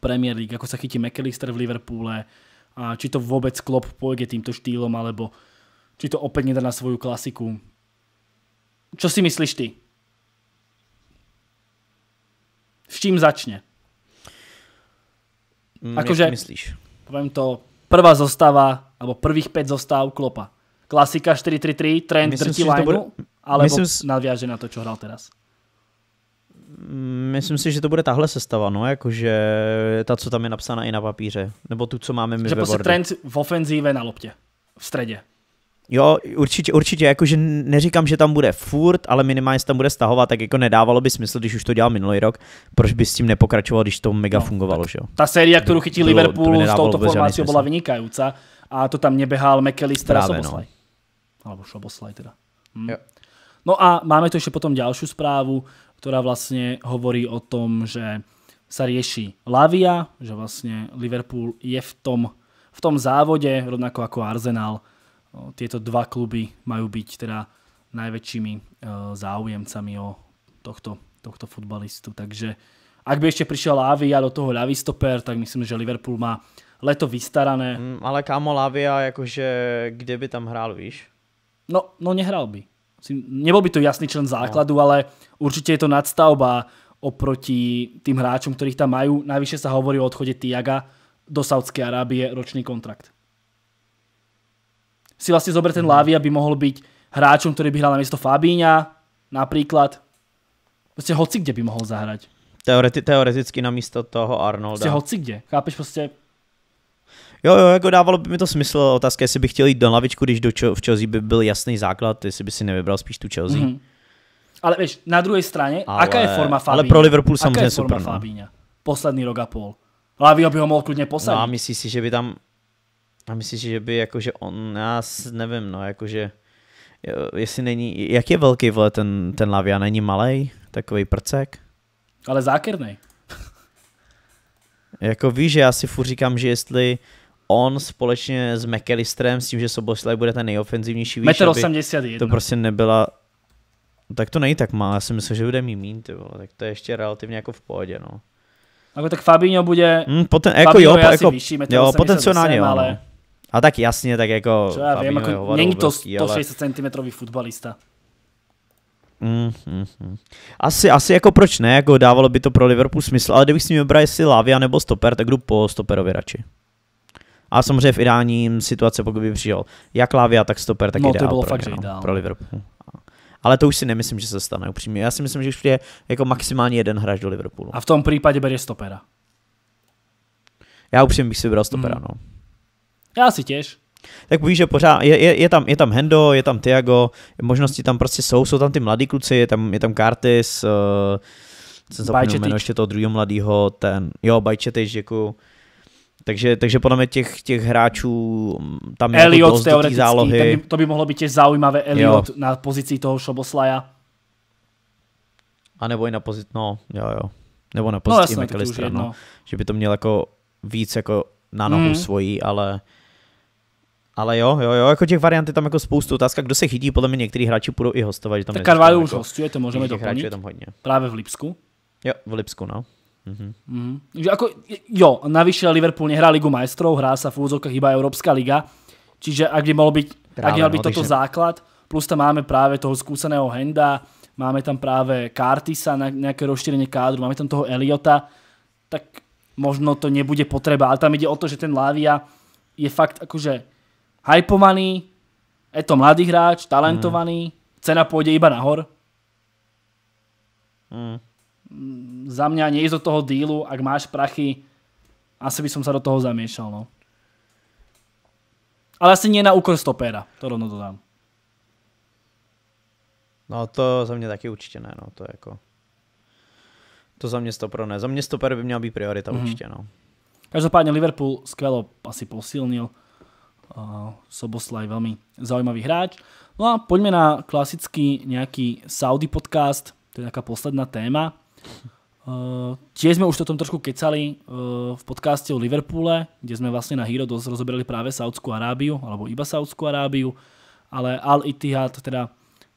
Speaker 2: Premier League, ako sa chytí McAllister v Liverpoole, a či to vôbec Klopp pôjde týmto štýlom, alebo či to opäť nedá na svoju klasiku. Čo si myslíš ty? S čím začne? Mm, akože, myslíš? Poviem to prvá zostava, alebo prvých 5 zostav Klopa. Klasika 4-3-3, trend Myslím drtí lineu, bude... alebo Myslím nadviaže na to, čo hral teraz.
Speaker 1: Mm, myslím si, že to bude tahle sestava, no, jakože ta, co tam je napsána i na papíře, nebo tu, co máme my že ve prostě trend
Speaker 2: v ofenzíve na loptě, v středě.
Speaker 1: Jo, určitě, určitě, jakože neříkám, že tam bude furt, ale minimálně se tam bude stahovat, tak jako nedávalo by smysl, když už to dělal minulý rok, proč by s tím nepokračoval, když to mega no, fungovalo, že jo. Ta série, kterou chytil Liverpool to, s touto formací, byla
Speaker 2: vynikající a to tam neběhal McAllister a no. Soboslaj. No. Alebo Soboslaj teda. Hm. Jo. No a máme tu ještě potom další zprávu, která vlastně hovorí o tom, že sa rieši Lavia, že vlastně Liverpool je v tom, v tom závode, rovnako jako Arsenal, No, tieto dva kluby majú byť teda najväčšími eh, záujemcami o tohto, tohto futbalistu. Takže ak by ešte prišiel Lavia do toho ľavý stoper, tak myslím, že Liverpool má leto vystarané. Mm,
Speaker 1: ale kámo Lavia, akože, kde by tam hrál, víš? No,
Speaker 2: no nehrál by. Nebol by to jasný člen no. základu, no. ale určite je to nadstavba oproti tým hráčom, ktorých tam majú. Najvyššie sa hovorí o odchode Tiaga do Saudskej Arábie, ročný kontrakt si vlastne zober ten mhm. Lavia, by mohol byť hráčom, ktorý by hral na miesto Fabíňa napríklad. Proste hoci kde by mohol zahrať.
Speaker 1: Teoreti teoreticky na místo toho Arnolda. Prostě hoci
Speaker 2: kde, chápeš prostě.
Speaker 1: Jo, jo, jako dávalo by mi to smysl. Otázka, jestli bych chtěl jít do lavičku, když do čo- v Chelsea by byl jasný základ, jestli by si nevybral spíš tu Chelsea. Mm-hmm.
Speaker 2: Ale víš, na druhé straně, ale, aká je forma Fabíňa? Ale pro Liverpool samozřejmě aká je forma super. No. Fabíňa?
Speaker 1: rok a půl. Lavio by ho mohl klidně posadit. No a myslíš si, že by tam a myslíš, že by jakože on já nevím, no, jakože, jestli není, jak je velký, vole, ten, ten Lavia, není malý, takový prcek?
Speaker 2: Ale zákerný.
Speaker 1: jako víš, že já si furt říkám, že jestli on společně s McAllisterem, s tím, že Soboslav bude ten nejofenzivnější výš, 81. to prostě nebyla, tak to není tak malé, já si myslím, že bude mít mín, ty vole, tak to je ještě relativně jako v pohodě, no. Ako, tak Fabinho bude... Mm, poten, jako Fabinho jo, jako, vyšší, jo, potenciálně jo, no. ale... No. A tak jasně, tak jako... Čo ja viem, ako, není to 160
Speaker 2: cm futbalista.
Speaker 1: Mm, mm, mm. Asi, asi jako proč ne, jako dávalo by to pro Liverpool smysl, ale kdybych s ním vybral jestli Lavia nebo stoper, tak jdu po stoperovi radši. A samozřejmě v ideálním situace, pokud by přijel jak Lavia, tak stoper, tak no, ideál, to bylo pro, fakt, no, ideál. pro Liverpool. Ale to už si nemyslím, že se stane upřímně. Já si myslím, že už je jako maximálně jeden hráč do Liverpoolu. A v tom
Speaker 2: případě bude stopera.
Speaker 1: Já upřímně bych si vybral stopera, mm. no. Já si těž. Tak víš, že pořád je, je, je, tam, je tam Hendo, je tam Tiago, možnosti tam prostě jsou, jsou tam ty mladí kluci, je tam, je tam Curtis, uh, jsem zapomněl jméno ještě toho druhého mladého, ten, jo, Bajčetič, děkuju. Jako, takže, takže podle mě těch, těch hráčů mm, tam je jako Elliot, dost teoretický, zálohy. by,
Speaker 2: to by mohlo být těž zaujímavé, Elliot jo. na pozici toho Šoboslaja.
Speaker 1: A nebo i na pozici, no, jo, jo. Nebo na no, pozici no, McAllistera, no. Že by to měl jako víc jako na nohu mm. svojí, ale ale jo, jo, jo, jako těch variant je tam jako spoustu otázka, kdo se chytí, podle mě některý hráči půjdou i hostovat. Že tam tak Carvalho jako už jako, hostuje, to můžeme doplnit. Je tam hodně. Právě v Lipsku. Jo, v Lipsku, no. Mm-hmm. Mm-hmm.
Speaker 2: ako, jo, navyše Liverpool nehrá Ligu majstrov, hrá sa v úzokách iba Európska liga, čiže ak by malo byť, Práve, ak by mal byť no, toto takže... základ, plus tam máme práve toho skúseného Henda, máme tam práve Kartisa na nejaké rozšírenie kádru, máme tam toho Eliota, tak možno to nebude potreba, ale tam ide o to, že ten Lavia je fakt akože hypovaný, je to mladý hráč, talentovaný, mm. cena půjde iba nahor. Mm. Za mě neísť do toho dílu, ak máš prachy, asi by som se do toho zamiešal. No. Ale asi nie na úkor stopéra, to rovno dodám.
Speaker 1: No to za mě taky určitě ne, no to je jako... To za mě stopro ne. Za mě stoper by měla být priorita mm. určitě, no.
Speaker 2: Každopádně Liverpool skvělo, asi posilnil. Soboslaj, veľmi zaujímavý hráč. No a poďme na klasický nejaký Saudi podcast, to je taká posledná téma. Uh, tiež sme už o tom trošku kecali uh, v podcaste o Liverpoole, kde sme vlastne na Hero dosť rozoberali práve Saudskú Arábiu, alebo iba Saudskú Arábiu, ale Al Ittihad teda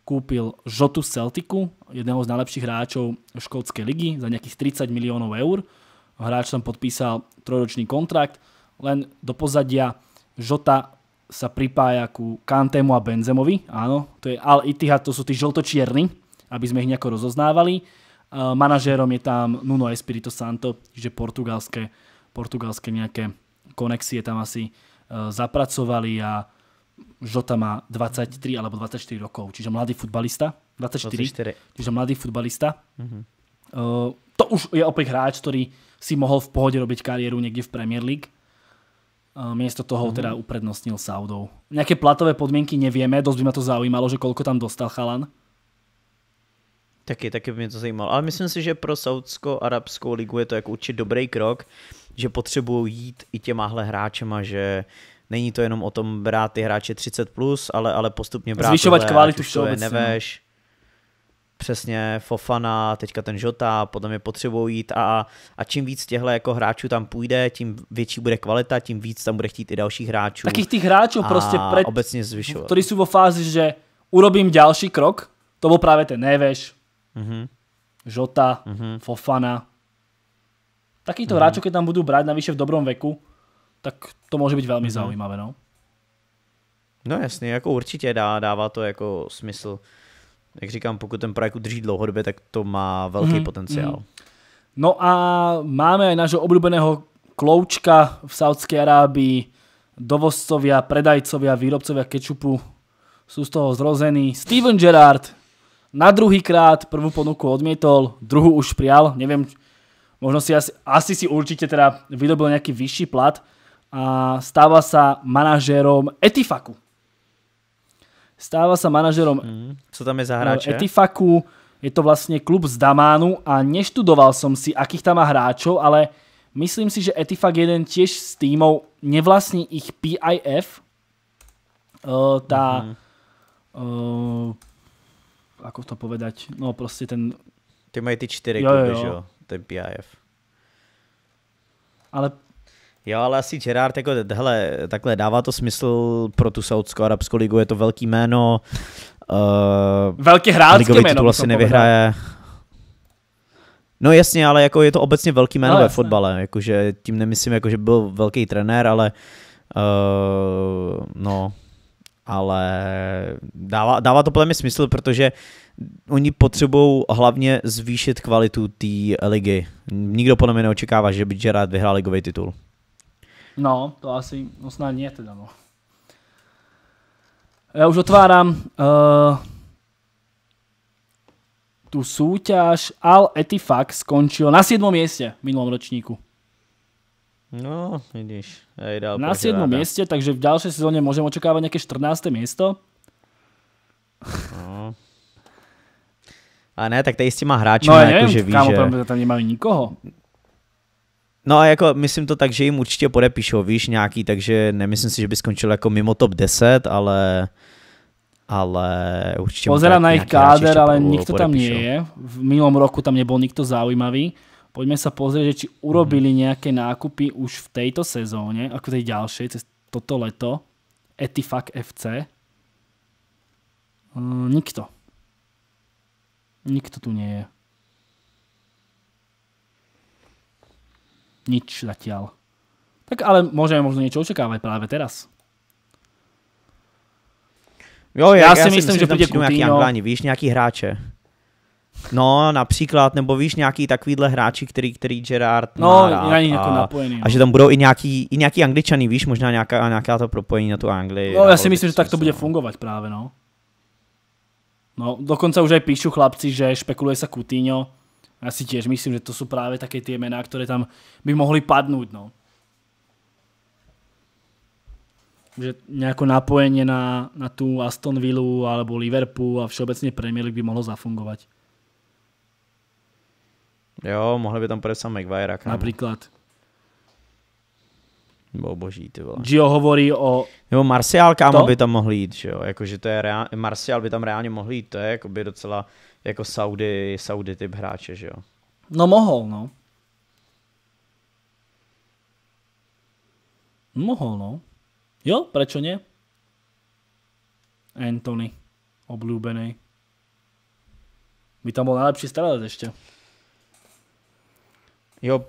Speaker 2: kúpil Žotu Celticu, jedného z najlepších hráčov škótskej ligy za nejakých 30 miliónov eur. Hráč tam podpísal trojročný kontrakt, len do pozadia Žota sa pripája ku Kantému a Benzemovi, áno, to je Al Ittihad, to sú tí žltočierni, aby sme ich nejako rozoznávali. Manažérom je tam Nuno Espirito Santo, že portugalské, portugalské nejaké konexie tam asi e, zapracovali a Žota má 23 alebo 24 rokov, čiže mladý futbalista. 24, 24. čiže mladý futbalista. Mm-hmm. to už je opäť hráč, ktorý si mohol v pohode robiť kariéru niekde v Premier League Eh, miesto toho mm-hmm. teda
Speaker 1: uprednostnil Saudov.
Speaker 2: Nejaké platové podmienky nevieme, dosť by ma to zaujímalo, že koľko tam dostal chalan.
Speaker 1: Taky, taky by mě to zajímalo. Ale myslím si, že pro Saudsko-Arabskou ligu je to jako určitě dobrý krok, že potřebují jít i těmahle hráčema, že není to jenom o tom brát ty hráče 30+, plus, ale, ale postupně brát... Zvyšovat kvalitu hráče, všeobecně. No. Neveš, přesně Fofana, teďka ten Žota, podle mě potřebují jít a, a čím víc těchto jako hráčů tam půjde, tím větší bude kvalita, tím víc tam bude chtít i dalších hráčů. Takých těch hráčů prostě pred, obecně zvyšovat. Ktorí
Speaker 2: jsou vo fázi, že urobím další krok, to byl právě ten Neveš, mm-hmm. Žota, mm-hmm. Fofana. Takýchto mm-hmm. hráčů, když tam budou brát navíše v dobrom veku, tak to může být velmi mm-hmm. zaujímavé. No?
Speaker 1: No jasně, jako určitě dá, dává to jako smysl jak říkám, pokud ten projekt udrží dlouhodobě, tak to má velký mm-hmm. potenciál. Mhm.
Speaker 2: No a máme aj nášho obľúbeného kloučka v Saudskej Arábii, dovozcovia, predajcovia, výrobcovia kečupu sú z toho zrození. Steven Gerrard na druhý krát prvú ponuku odmietol, druhú už prijal, neviem, možno si asi, asi si určite teda vydobil nejaký vyšší plat a stáva sa manažérom Etifaku. Stáva sa manažerom mm,
Speaker 1: co tam je za hráče? Eh,
Speaker 2: Etifaku, je to vlastne klub z Damánu a neštudoval som si, akých tam má hráčov, ale myslím si, že Etifak jeden tiež s týmov nevlastní ich PIF. Eh, tá... Mm. Uh, eh, ako to povedať? No proste ten... Ty mají ty čtyři jo, jo. Že jo,
Speaker 1: ten PIF. Ale Jo, ale asi Gerard, jako, hele, takhle dává to smysl pro tu Saudskou arabskou ligu, je to velký jméno. Uh, velký hráč, jméno. titul asi nevyhraje. No jasně, ale jako je to obecně velký jméno no, ve fotbale, jakože tím nemyslím, jako, že byl velký trenér, ale uh, no, ale dává, dává to podle mě smysl, protože oni potřebují hlavně zvýšit kvalitu té ligy. Nikdo podle mě neočekává, že by Gerard vyhrál ligový titul.
Speaker 2: No, to asi usnadně no teda, no.
Speaker 1: Já už otváram uh,
Speaker 2: eh, tu súťaž. Al Etifak skončil na 7. mieste v minulom ročníku.
Speaker 1: No, vidíš. Aj dál
Speaker 2: na 7. Ráda. mieste, takže v ďalšej sezóne môžem očakávať nejaké 14. miesto.
Speaker 1: No. A ne, tak tady s těma hráči no, nevím, Kámo, ví,
Speaker 2: že... tam nemají nikoho.
Speaker 1: No a jako myslím to tak, že jim určitě podepíšou, víš, nějaký, takže nemyslím si, že by skončil jako mimo top 10, ale ale určitě... Pozerám na jejich káder, ale nikto tam nie
Speaker 2: je. V minulom roku tam nebol nikto zaujímavý. Poďme sa pozrieť, že či urobili mhm. nejaké nákupy už v tejto sezóne, ako tej ďalšej, cez toto leto. Etifak FC. Mm, nikto. Nikto tu nie je. Nič zatiaľ. Tak ale môžeme možno niečo očakávať práve teraz.
Speaker 1: Jo, já, já, si si myslím, myslím že, bude přijde Nějaký Angláni, víš, nějaký hráče. No, například, nebo víš, nějaký takovýhle hráči, který, který Gerard no, má rád. Jako a, napojený, a no. že tam budou i nějaký, i nějaký angličaný, víš, možná nějaká, nějaká to propojení na tu Anglii. No,
Speaker 2: já si myslím, že tak to bude fungovat právě, no. No, dokonce už aj píšu chlapci, že špekuluje se Coutinho, já si těž myslím, že to jsou právě také ty jména, které tam by mohly padnout. No. že nějaké napojenie na, na tú Aston Villa alebo Liverpool a všeobecně Premier League by mohlo zafungovat.
Speaker 1: Jo, mohli by tam predsa Maguire. Kam. Napríklad. Bo boží, ty vole. Gio hovorí o... Nebo Martial kámo, to? by tam mohl jít, že jo? Jakože to je reál... Marcial by tam reálně mohl jít, to je jakoby docela jako Saudi, Saudi typ hráče, že jo? No
Speaker 2: mohl, no. Mohol, no. Jo, prečo ne? Anthony,
Speaker 1: obľúbený. By tam byl nejlepší strelec ještě. Jo,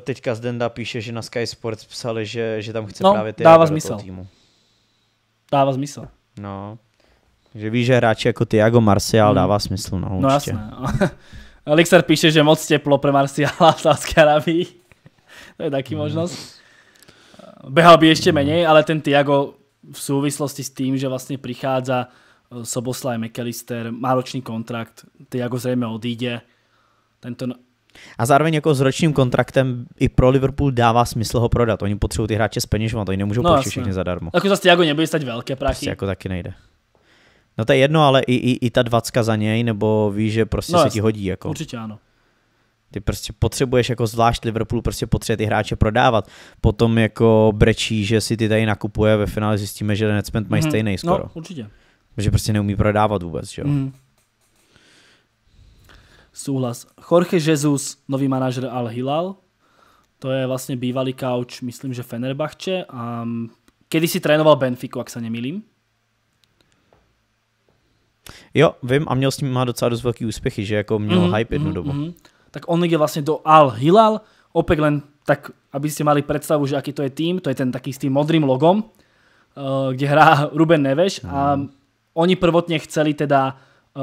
Speaker 1: teďka z Denda píše, že na Sky Sports psali, že, že tam chce no, právě ty dává smysl. týmu. Dává smysl. No že víš, že hráči jako Tiago Marcial hmm. dává smysl. No, no jasné.
Speaker 2: No. Elixir píše, že moc teplo pro Marciala v Sáské Arabii. to je taky hmm. možnost. Behal by ještě hmm. menej, ale ten Tiago v súvislosti s tým, že vlastně prichádza eh, Soboslaj McAllister, má ročný kontrakt, Tiago zřejmě odíde. Tento
Speaker 1: a zároveň jako s ročním kontraktem i pro Liverpool dává smysl ho prodat. Oni potřebují ty hráče To oni nemůžou no, počít všechny zadarmo. Jako
Speaker 2: zase Tiago nebude stať velké prachy. Prostě jako
Speaker 1: taky nejde. No to je jedno, ale i, i, i ta dvacka za něj, nebo víš, že prostě no, se jasný. ti hodí. Jako. Určitě ano. Ty prostě potřebuješ, jako zvlášť Liverpool, prostě potřebuje ty hráče prodávat. Potom jako brečí, že si ty tady nakupuje, ve finále zjistíme, že Netspend mají mm. stejný no, skoro. No, určitě. Že prostě neumí prodávat vůbec, že jo. Mm.
Speaker 2: Souhlas. Jorge Jesus, nový manažer Al Hilal. To je vlastně bývalý Kauč, myslím, že Fenerbahče. A mm, kedy si trénoval Benfiku, ak sa nemýlim.
Speaker 1: Jo, vím a měl s ním má docela dost velký úspěchy, že jako měl mm-hmm, hype jednu mm-hmm, dobu.
Speaker 2: mm Tak on je vlastně do Al-Hilal, opět len tak, aby mali představu, že aký to je tým, to je ten taký s tým modrým logom, eh, kde hrá Ruben Neves mm. a mhm. oni prvotně chceli teda uh,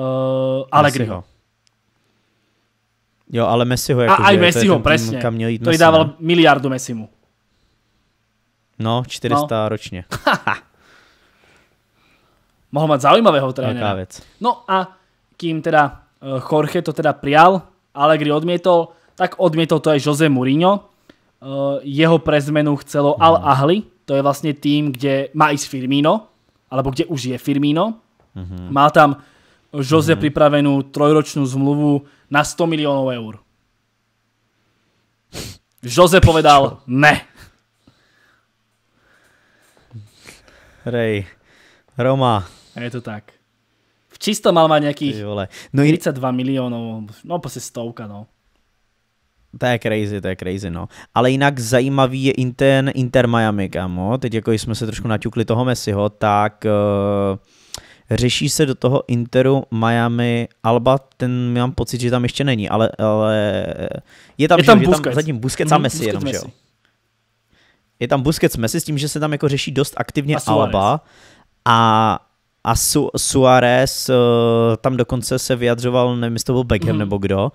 Speaker 2: eh, Allegriho.
Speaker 1: Jo, ale Messiho. Jako, a aj že, Messiho, přesně. presne. Kam to jí dával ne? No.
Speaker 2: miliardu Messimu.
Speaker 1: No, 400 no. ročně.
Speaker 2: mohol mať zaujímavého trénera. Vec. No a kým teda eh, Jorge to teda prijal, Allegri odmietol, tak odmietol to aj Jose Mourinho. Eh, jeho prezmenu chcelo mhm. Al Ahly, to je vlastne tým, kde má ísť Firmino, alebo kde už je Firmino. Mm-hmm. Má tam Jose mm-hmm. pripravenú trojročnú zmluvu na 100 miliónov eur. Jose povedal Čo? ne.
Speaker 1: Rej, Roma, a je to tak. V čistom mal mať nejakých
Speaker 2: No, 32 milionů, no proste stovka, no.
Speaker 1: To je crazy, to je crazy, no. Ale jinak zajímavý je Inter, Inter Miami, kamo. Teď jako jsme se trošku naťukli toho Messiho, tak uh, řeší se do toho Interu Miami Alba, ten mám pocit, že tam ještě není, ale, ale je tam, je tam, že, Je tam zatím Busquets a mhm, Messi Busquets jenom, Messi. že jo. Je tam Busquets Messi s tím, že se tam jako řeší dost aktivně a Alba a a Su- Suárez uh, eh, tam dokonce se vyjadřoval, nevím, jestli to byl Beckham mm. nebo kdo,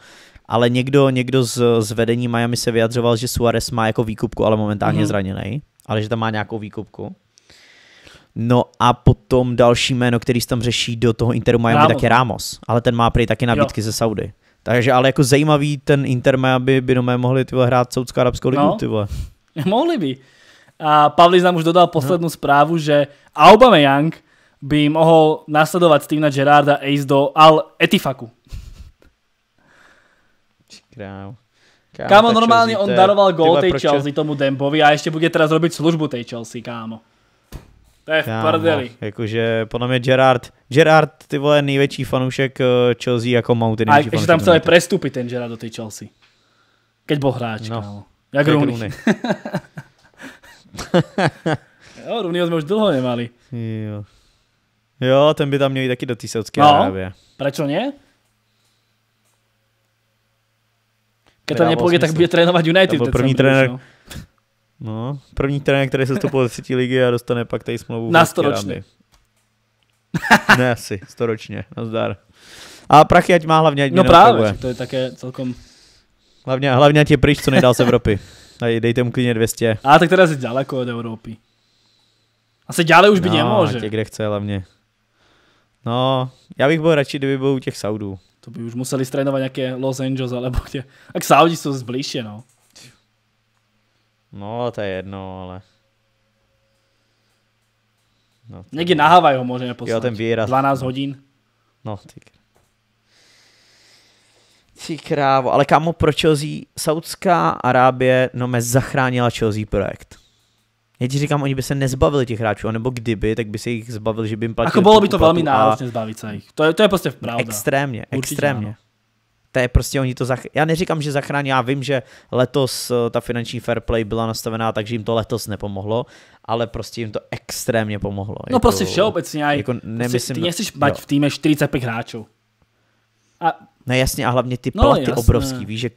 Speaker 1: ale někdo, někdo z, z vedení Miami se vyjadřoval, že Suárez má jako výkupku, ale momentálně mm. zraněný, ale že tam má nějakou výkupku. No a potom další jméno, který se tam řeší do toho Interu Miami, Ramos. tak je Ramos, ale ten má prý taky nabídky jo. ze Saudy. Takže ale jako zajímavý ten Inter Miami by nomé mohli tyhle, hrát Saudskou arabskou ligu, no. tyhle.
Speaker 2: Mohli by. A Pavlis nám už dodal poslední no. správu, že Aubameyang by mohol nasledovať Stevena Gerarda a ísť do Al Etifaku.
Speaker 1: Kráv. Kámo, kámo normálne Chelsea, on daroval gól tej proč... Chelsea
Speaker 2: tomu Dembovi a ešte bude teraz robiť službu tej Chelsea, kámo. To je v kámo, prdeli.
Speaker 1: Jakože podľa mňa Gerard, Gerard ty vole největší fanoušek eh, Chelsea jako Mount. A ještě tam chcel
Speaker 2: prestupit ten Gerard do tej Chelsea. Keď bol hráč, no. kámo. Jak Rooney.
Speaker 1: jo, Rooneyho sme už dlho nemali. Jo. Jo, ten by tam měl taky do té Saudské no, Arábie. Proč ne? Když tam nepůjde, vlastně tak bude trénovat United. Byl první trenér, no. no, první trenér, který se stoupil do třetí ligy a dostane pak tady smlouvu. Na storočně. ne asi, storočně, nazdar. A prachy ať má hlavně, ať No právě,
Speaker 2: to je také celkom...
Speaker 1: Hlavně, hlavně ať je pryč, co nejdál z Evropy. Dej, dejte mu klidně 200.
Speaker 2: A tak teda je daleko od Evropy.
Speaker 1: Asi dále už by no, nemohl, že? kde chce hlavně. No, já bych byl radši, kdyby byl u těch Saudů.
Speaker 2: To by už museli strénovat nějaké Los Angeles, alebo kde. A k Saudi jsou zbližšie, no. No, to je jedno, ale... No, Někdy na Havaj ho můžeme poslat. Jo, ten výraz. 12 no. hodin.
Speaker 1: No, ty ty krávo, ale kámo, pro Chelsea, Saudská Arábie, no me zachránila Chelsea projekt. Já ti říkám, oni by se nezbavili těch hráčů, anebo kdyby, tak by se jich zbavil, že by jim platil. Ako bylo by to velmi náročné zbavit se jich. To je, to je prostě pravda. Extrémně, Určitě extrémně. Ano. To je prostě oni to zach... Já neříkám, že zachrání, já vím, že letos eh, ta finanční fair play byla nastavená, takže jim to letos nepomohlo, ale prostě jim to extrémně pomohlo. No jako, prostě všeobecně. Aj, jako prostě nemyslím, ty nechceš mať v týme
Speaker 2: 45 hráčů. A...
Speaker 1: No jasně, a hlavně ty no, platy no, obrovský. Víš, že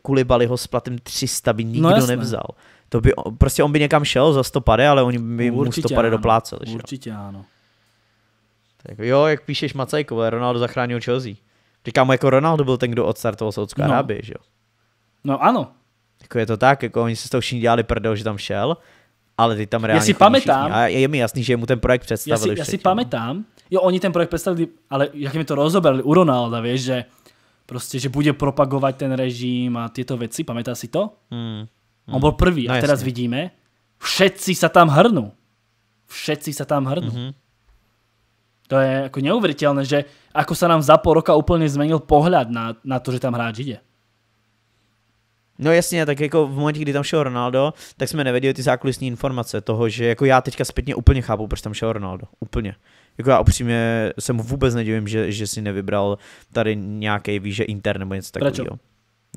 Speaker 1: ho s platem 300 by no, nikdo no, jasné. nevzal to by, prostě on by někam šel za stopade, ale oni by mu stopade ano, dopláceli. Určitě jo. ano. Tak jo, jak píšeš Macajkové, Ronaldo zachránil Chelsea. Říkám, jako Ronaldo byl ten, kdo odstartoval Saudskou no. Arábii, že jo? No ano. Jako je to tak, jako oni se s tou všichni dělali prdel, že tam šel, ale ty tam reálně já si pamatám, A je mi jasný, že mu ten projekt představili. Já si, já si
Speaker 2: pamatám, jo, oni ten projekt představili, ale jak mi to rozoberli u Ronalda, vieš, že prostě, že bude propagovat ten režim a tyto věci, pamatá si to? Hmm. Hmm. On bol prvý. No, a teraz jasne. vidíme, všetci sa tam hrnú. Všetci sa tam hrnú. Mm-hmm. To je ako neuveriteľné, že ako sa nám za pol roka úplne zmenil pohľad na, na to, že tam hráč ide.
Speaker 1: No jasně, tak jako v momentě, kdy tam šel Ronaldo, tak jsme nevěděli ty zákulisní informace toho, že jako já teďka zpětně úplně chápu, proč tam šel Ronaldo. Úplně. Jako já upřímně se mu vůbec nedivím, že, že si nevybral tady nějaký, víš, Inter nebo něco takového.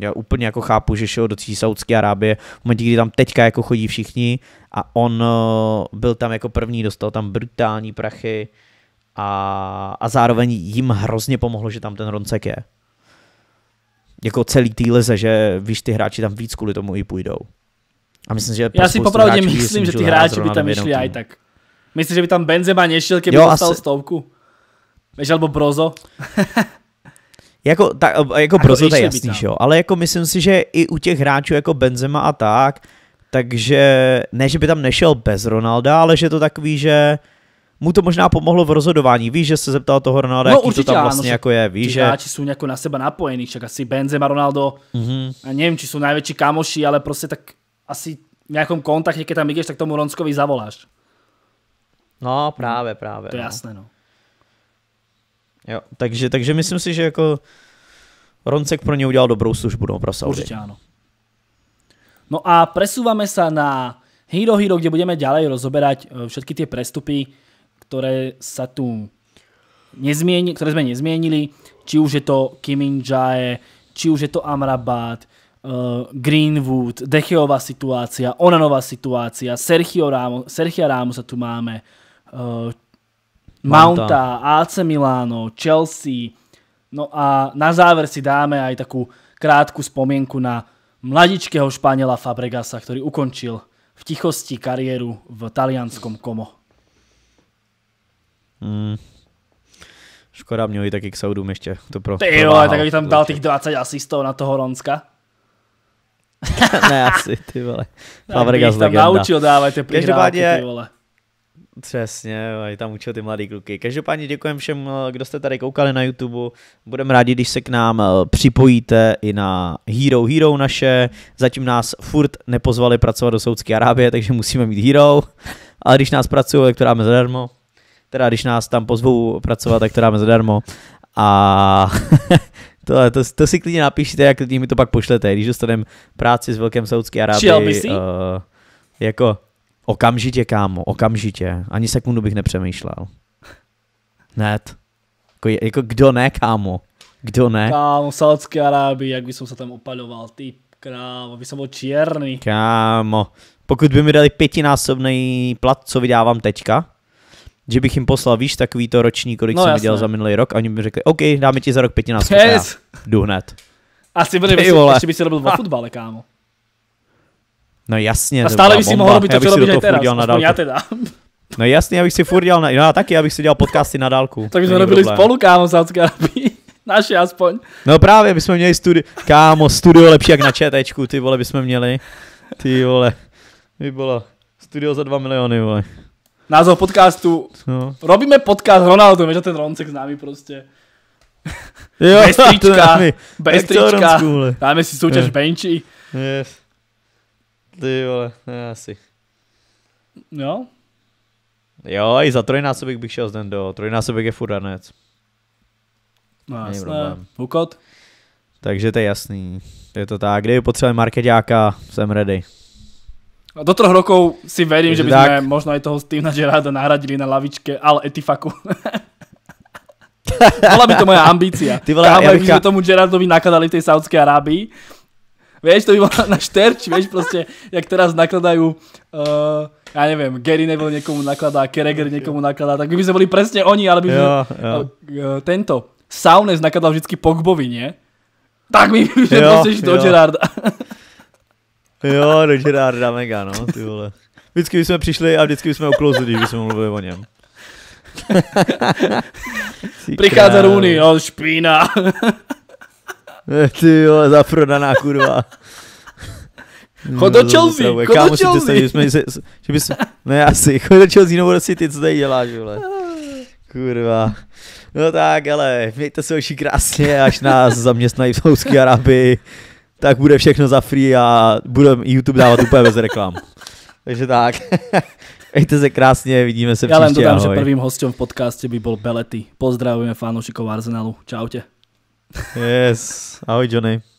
Speaker 1: Já úplně jako chápu, že šel do té Saudské Arábie, v momentě, kdy tam teďka jako chodí všichni a on eh, byl tam jako první, dostal tam brutální prachy a, a zároveň jim hrozně pomohlo, že tam ten Roncek je. Jako celý tý lize, že víš, ty hráči tam víc kvůli tomu i půjdou. A myslím, že Já si popravdě myslím, myslím, že ty hráči by tam išli aj
Speaker 2: tak. Myslím, že by tam Benzema nešel, kdyby dostal asi... stovku. Víš, alebo Brozo.
Speaker 1: Jako, ta, jako pro to je jasný, jo, ale jako myslím si, že i u těch hráčů jako Benzema a tak, takže ne, že by tam nešel bez Ronalda, ale že to takový, že mu to možná pomohlo v rozhodování. Víš, že se zeptal toho Ronalda, no, jaký určitě, to tam vlastně no, jako je. Víš, že... Hráči
Speaker 2: jsou jako na seba napojení, však asi Benzema, Ronaldo, mm-hmm. a nevím, či jsou největší kámoši, ale prostě tak asi v nějakom kontaktu, když tam jdeš, tak tomu Ronskovi zavoláš.
Speaker 1: No právě, právě. To je no. jasné, no. Jo, takže, takže myslím si, že jako Roncek pro ně udělal dobrou službu no, pro Saudy. ano.
Speaker 2: No a presúvame sa na Hero Hero, kde budeme ďalej rozoberať e, všetky tie prestupy, ktoré sa tu nezmieni, ktoré sme nezmienili. Či už je to Kimin Jae, či už je to Amrabat, e, Greenwood, Decheová situácia, Onanová situácia, Sergio Ramos, Sergio Ramos sa tu máme, e,
Speaker 1: Mounta,
Speaker 2: AC Milano, Chelsea. No a na záver si dáme aj takú krátku spomienku na mladičkého Španiela Fabregasa, ktorý ukončil v tichosti kariéru v talianskom Komo.
Speaker 1: Mm. Škoda, i taky k Saudům ještě to pro. Ty jo, tak aby tam dal těch
Speaker 2: 20 asistov na toho Ronska.
Speaker 1: ne asi, ty vole. Fabregas tak tam legenda. naučil dávat ty přihrávky, ty vole. Přesně, mají tam učil ty mladý kluky. Každopádně děkujeme všem, kdo jste tady koukali na YouTube. Budeme rádi, když se k nám eh, připojíte i na Hero Hero naše. Zatím nás furt nepozvali pracovat do Saudské Arábie, takže musíme mít Hero. Ale když nás pracují, tak to dáme zadarmo. Teda když nás tam pozvou pracovat, tak to dáme zadarmo. A to, to, to, si klidně napíšete, jak klidně mi to pak pošlete, když dostaneme práci s Velkém Saudské Arábie. Uh, jako Okamžitě, kámo, okamžitě. Ani sekundu bych nepřemýšlel. Net. Jako, jako kdo ne, kámo? Kdo ne?
Speaker 2: Kámo, Saudské aráby, jak by som tam opaloval, ty krávo, by som byl černý.
Speaker 1: Kámo, pokud by mi dali pětinásobný plat, co vydávám teďka, že bych jim poslal, víš, takový to roční, kolik no, jsem viděl za minulý rok, a oni by řekli, OK, dáme ti za rok pětinásobný, jdu hned.
Speaker 2: Asi byli, ještě by si robil dva fotbale, kámo.
Speaker 1: No jasně. A stále by si mohlo být to chtělo být aj teraz, aspoň já teda. No jasně, já bych si furt dělal, na, no a taky, abych si dělal podcasty na dálku. Tak bychom robili spolu,
Speaker 2: kámo, Sádzka Arabii. Naše aspoň.
Speaker 1: No právě, bychom měli studio, kámo, studio lepší jak na ČTčku, ty vole, bychom měli. Ty vole, by bylo studio za 2 miliony, vole.
Speaker 2: Název podcastu, no. robíme podcast Ronaldo, víš, ten Roncek s námi prostě. Jo, bez trička, dáme si soutěž
Speaker 1: yes. Yes. Ty vole, ne, asi. Jo? Jo, i za trojnásobek bych šel z den do. Trojnásobek je furt ranec.
Speaker 2: No jasné,
Speaker 1: ukot. Takže to je jasný. Je to tak, kdyby potřebovali marketáka, jsem ready.
Speaker 2: A do troch rokov si vedím, že by tak... možná i toho Stevena Gerarda nahradili na lavičke, ale Etifaku. Byla by to moja ambícia. Ty vole, Kámo, ja bych... by tomu Gerardovi nakladali v tej Saudské Arábii, Vieš, to by bolo na šterč, vieš, proste, jak teraz nakladajú, uh, eh, ja neviem, Gary Neville niekomu nakladá, Kereger niekomu nakladá, tak by sme boli presne oni, ale by sme, jo, jo. Uh, tento, Saunes nakladal vždycky Pogbovi,
Speaker 1: nie? Tak my by sme proste do Gerarda. jo, do Gerarda mega, no, ty vole. Vždycky jsme přišli a vždycky jsme uklouzili, když jsme mluvili o něm. Přichází Rooney, on
Speaker 2: špína.
Speaker 1: Ty jo, zaprodaná kurva. Chod do Chelsea, jako chod do Kámo, Chelsea. Si jsme, že, že bys, ne asi, chod do Chelsea nebo do prostě City, co tady děláš, vole. Kurva. No tak, ale mějte se hoši krásně, až nás zaměstnají v Saudské Arabii, tak bude všechno za free a budeme YouTube dávat úplně bez reklam. Takže tak. Mějte se krásně, vidíme se příště. Já len dodám, ahoj. že prvým
Speaker 2: hostem v podcastu by byl Belety. Pozdravujeme fanúšikov Arsenalu. Čaute.
Speaker 1: yes. How is your name?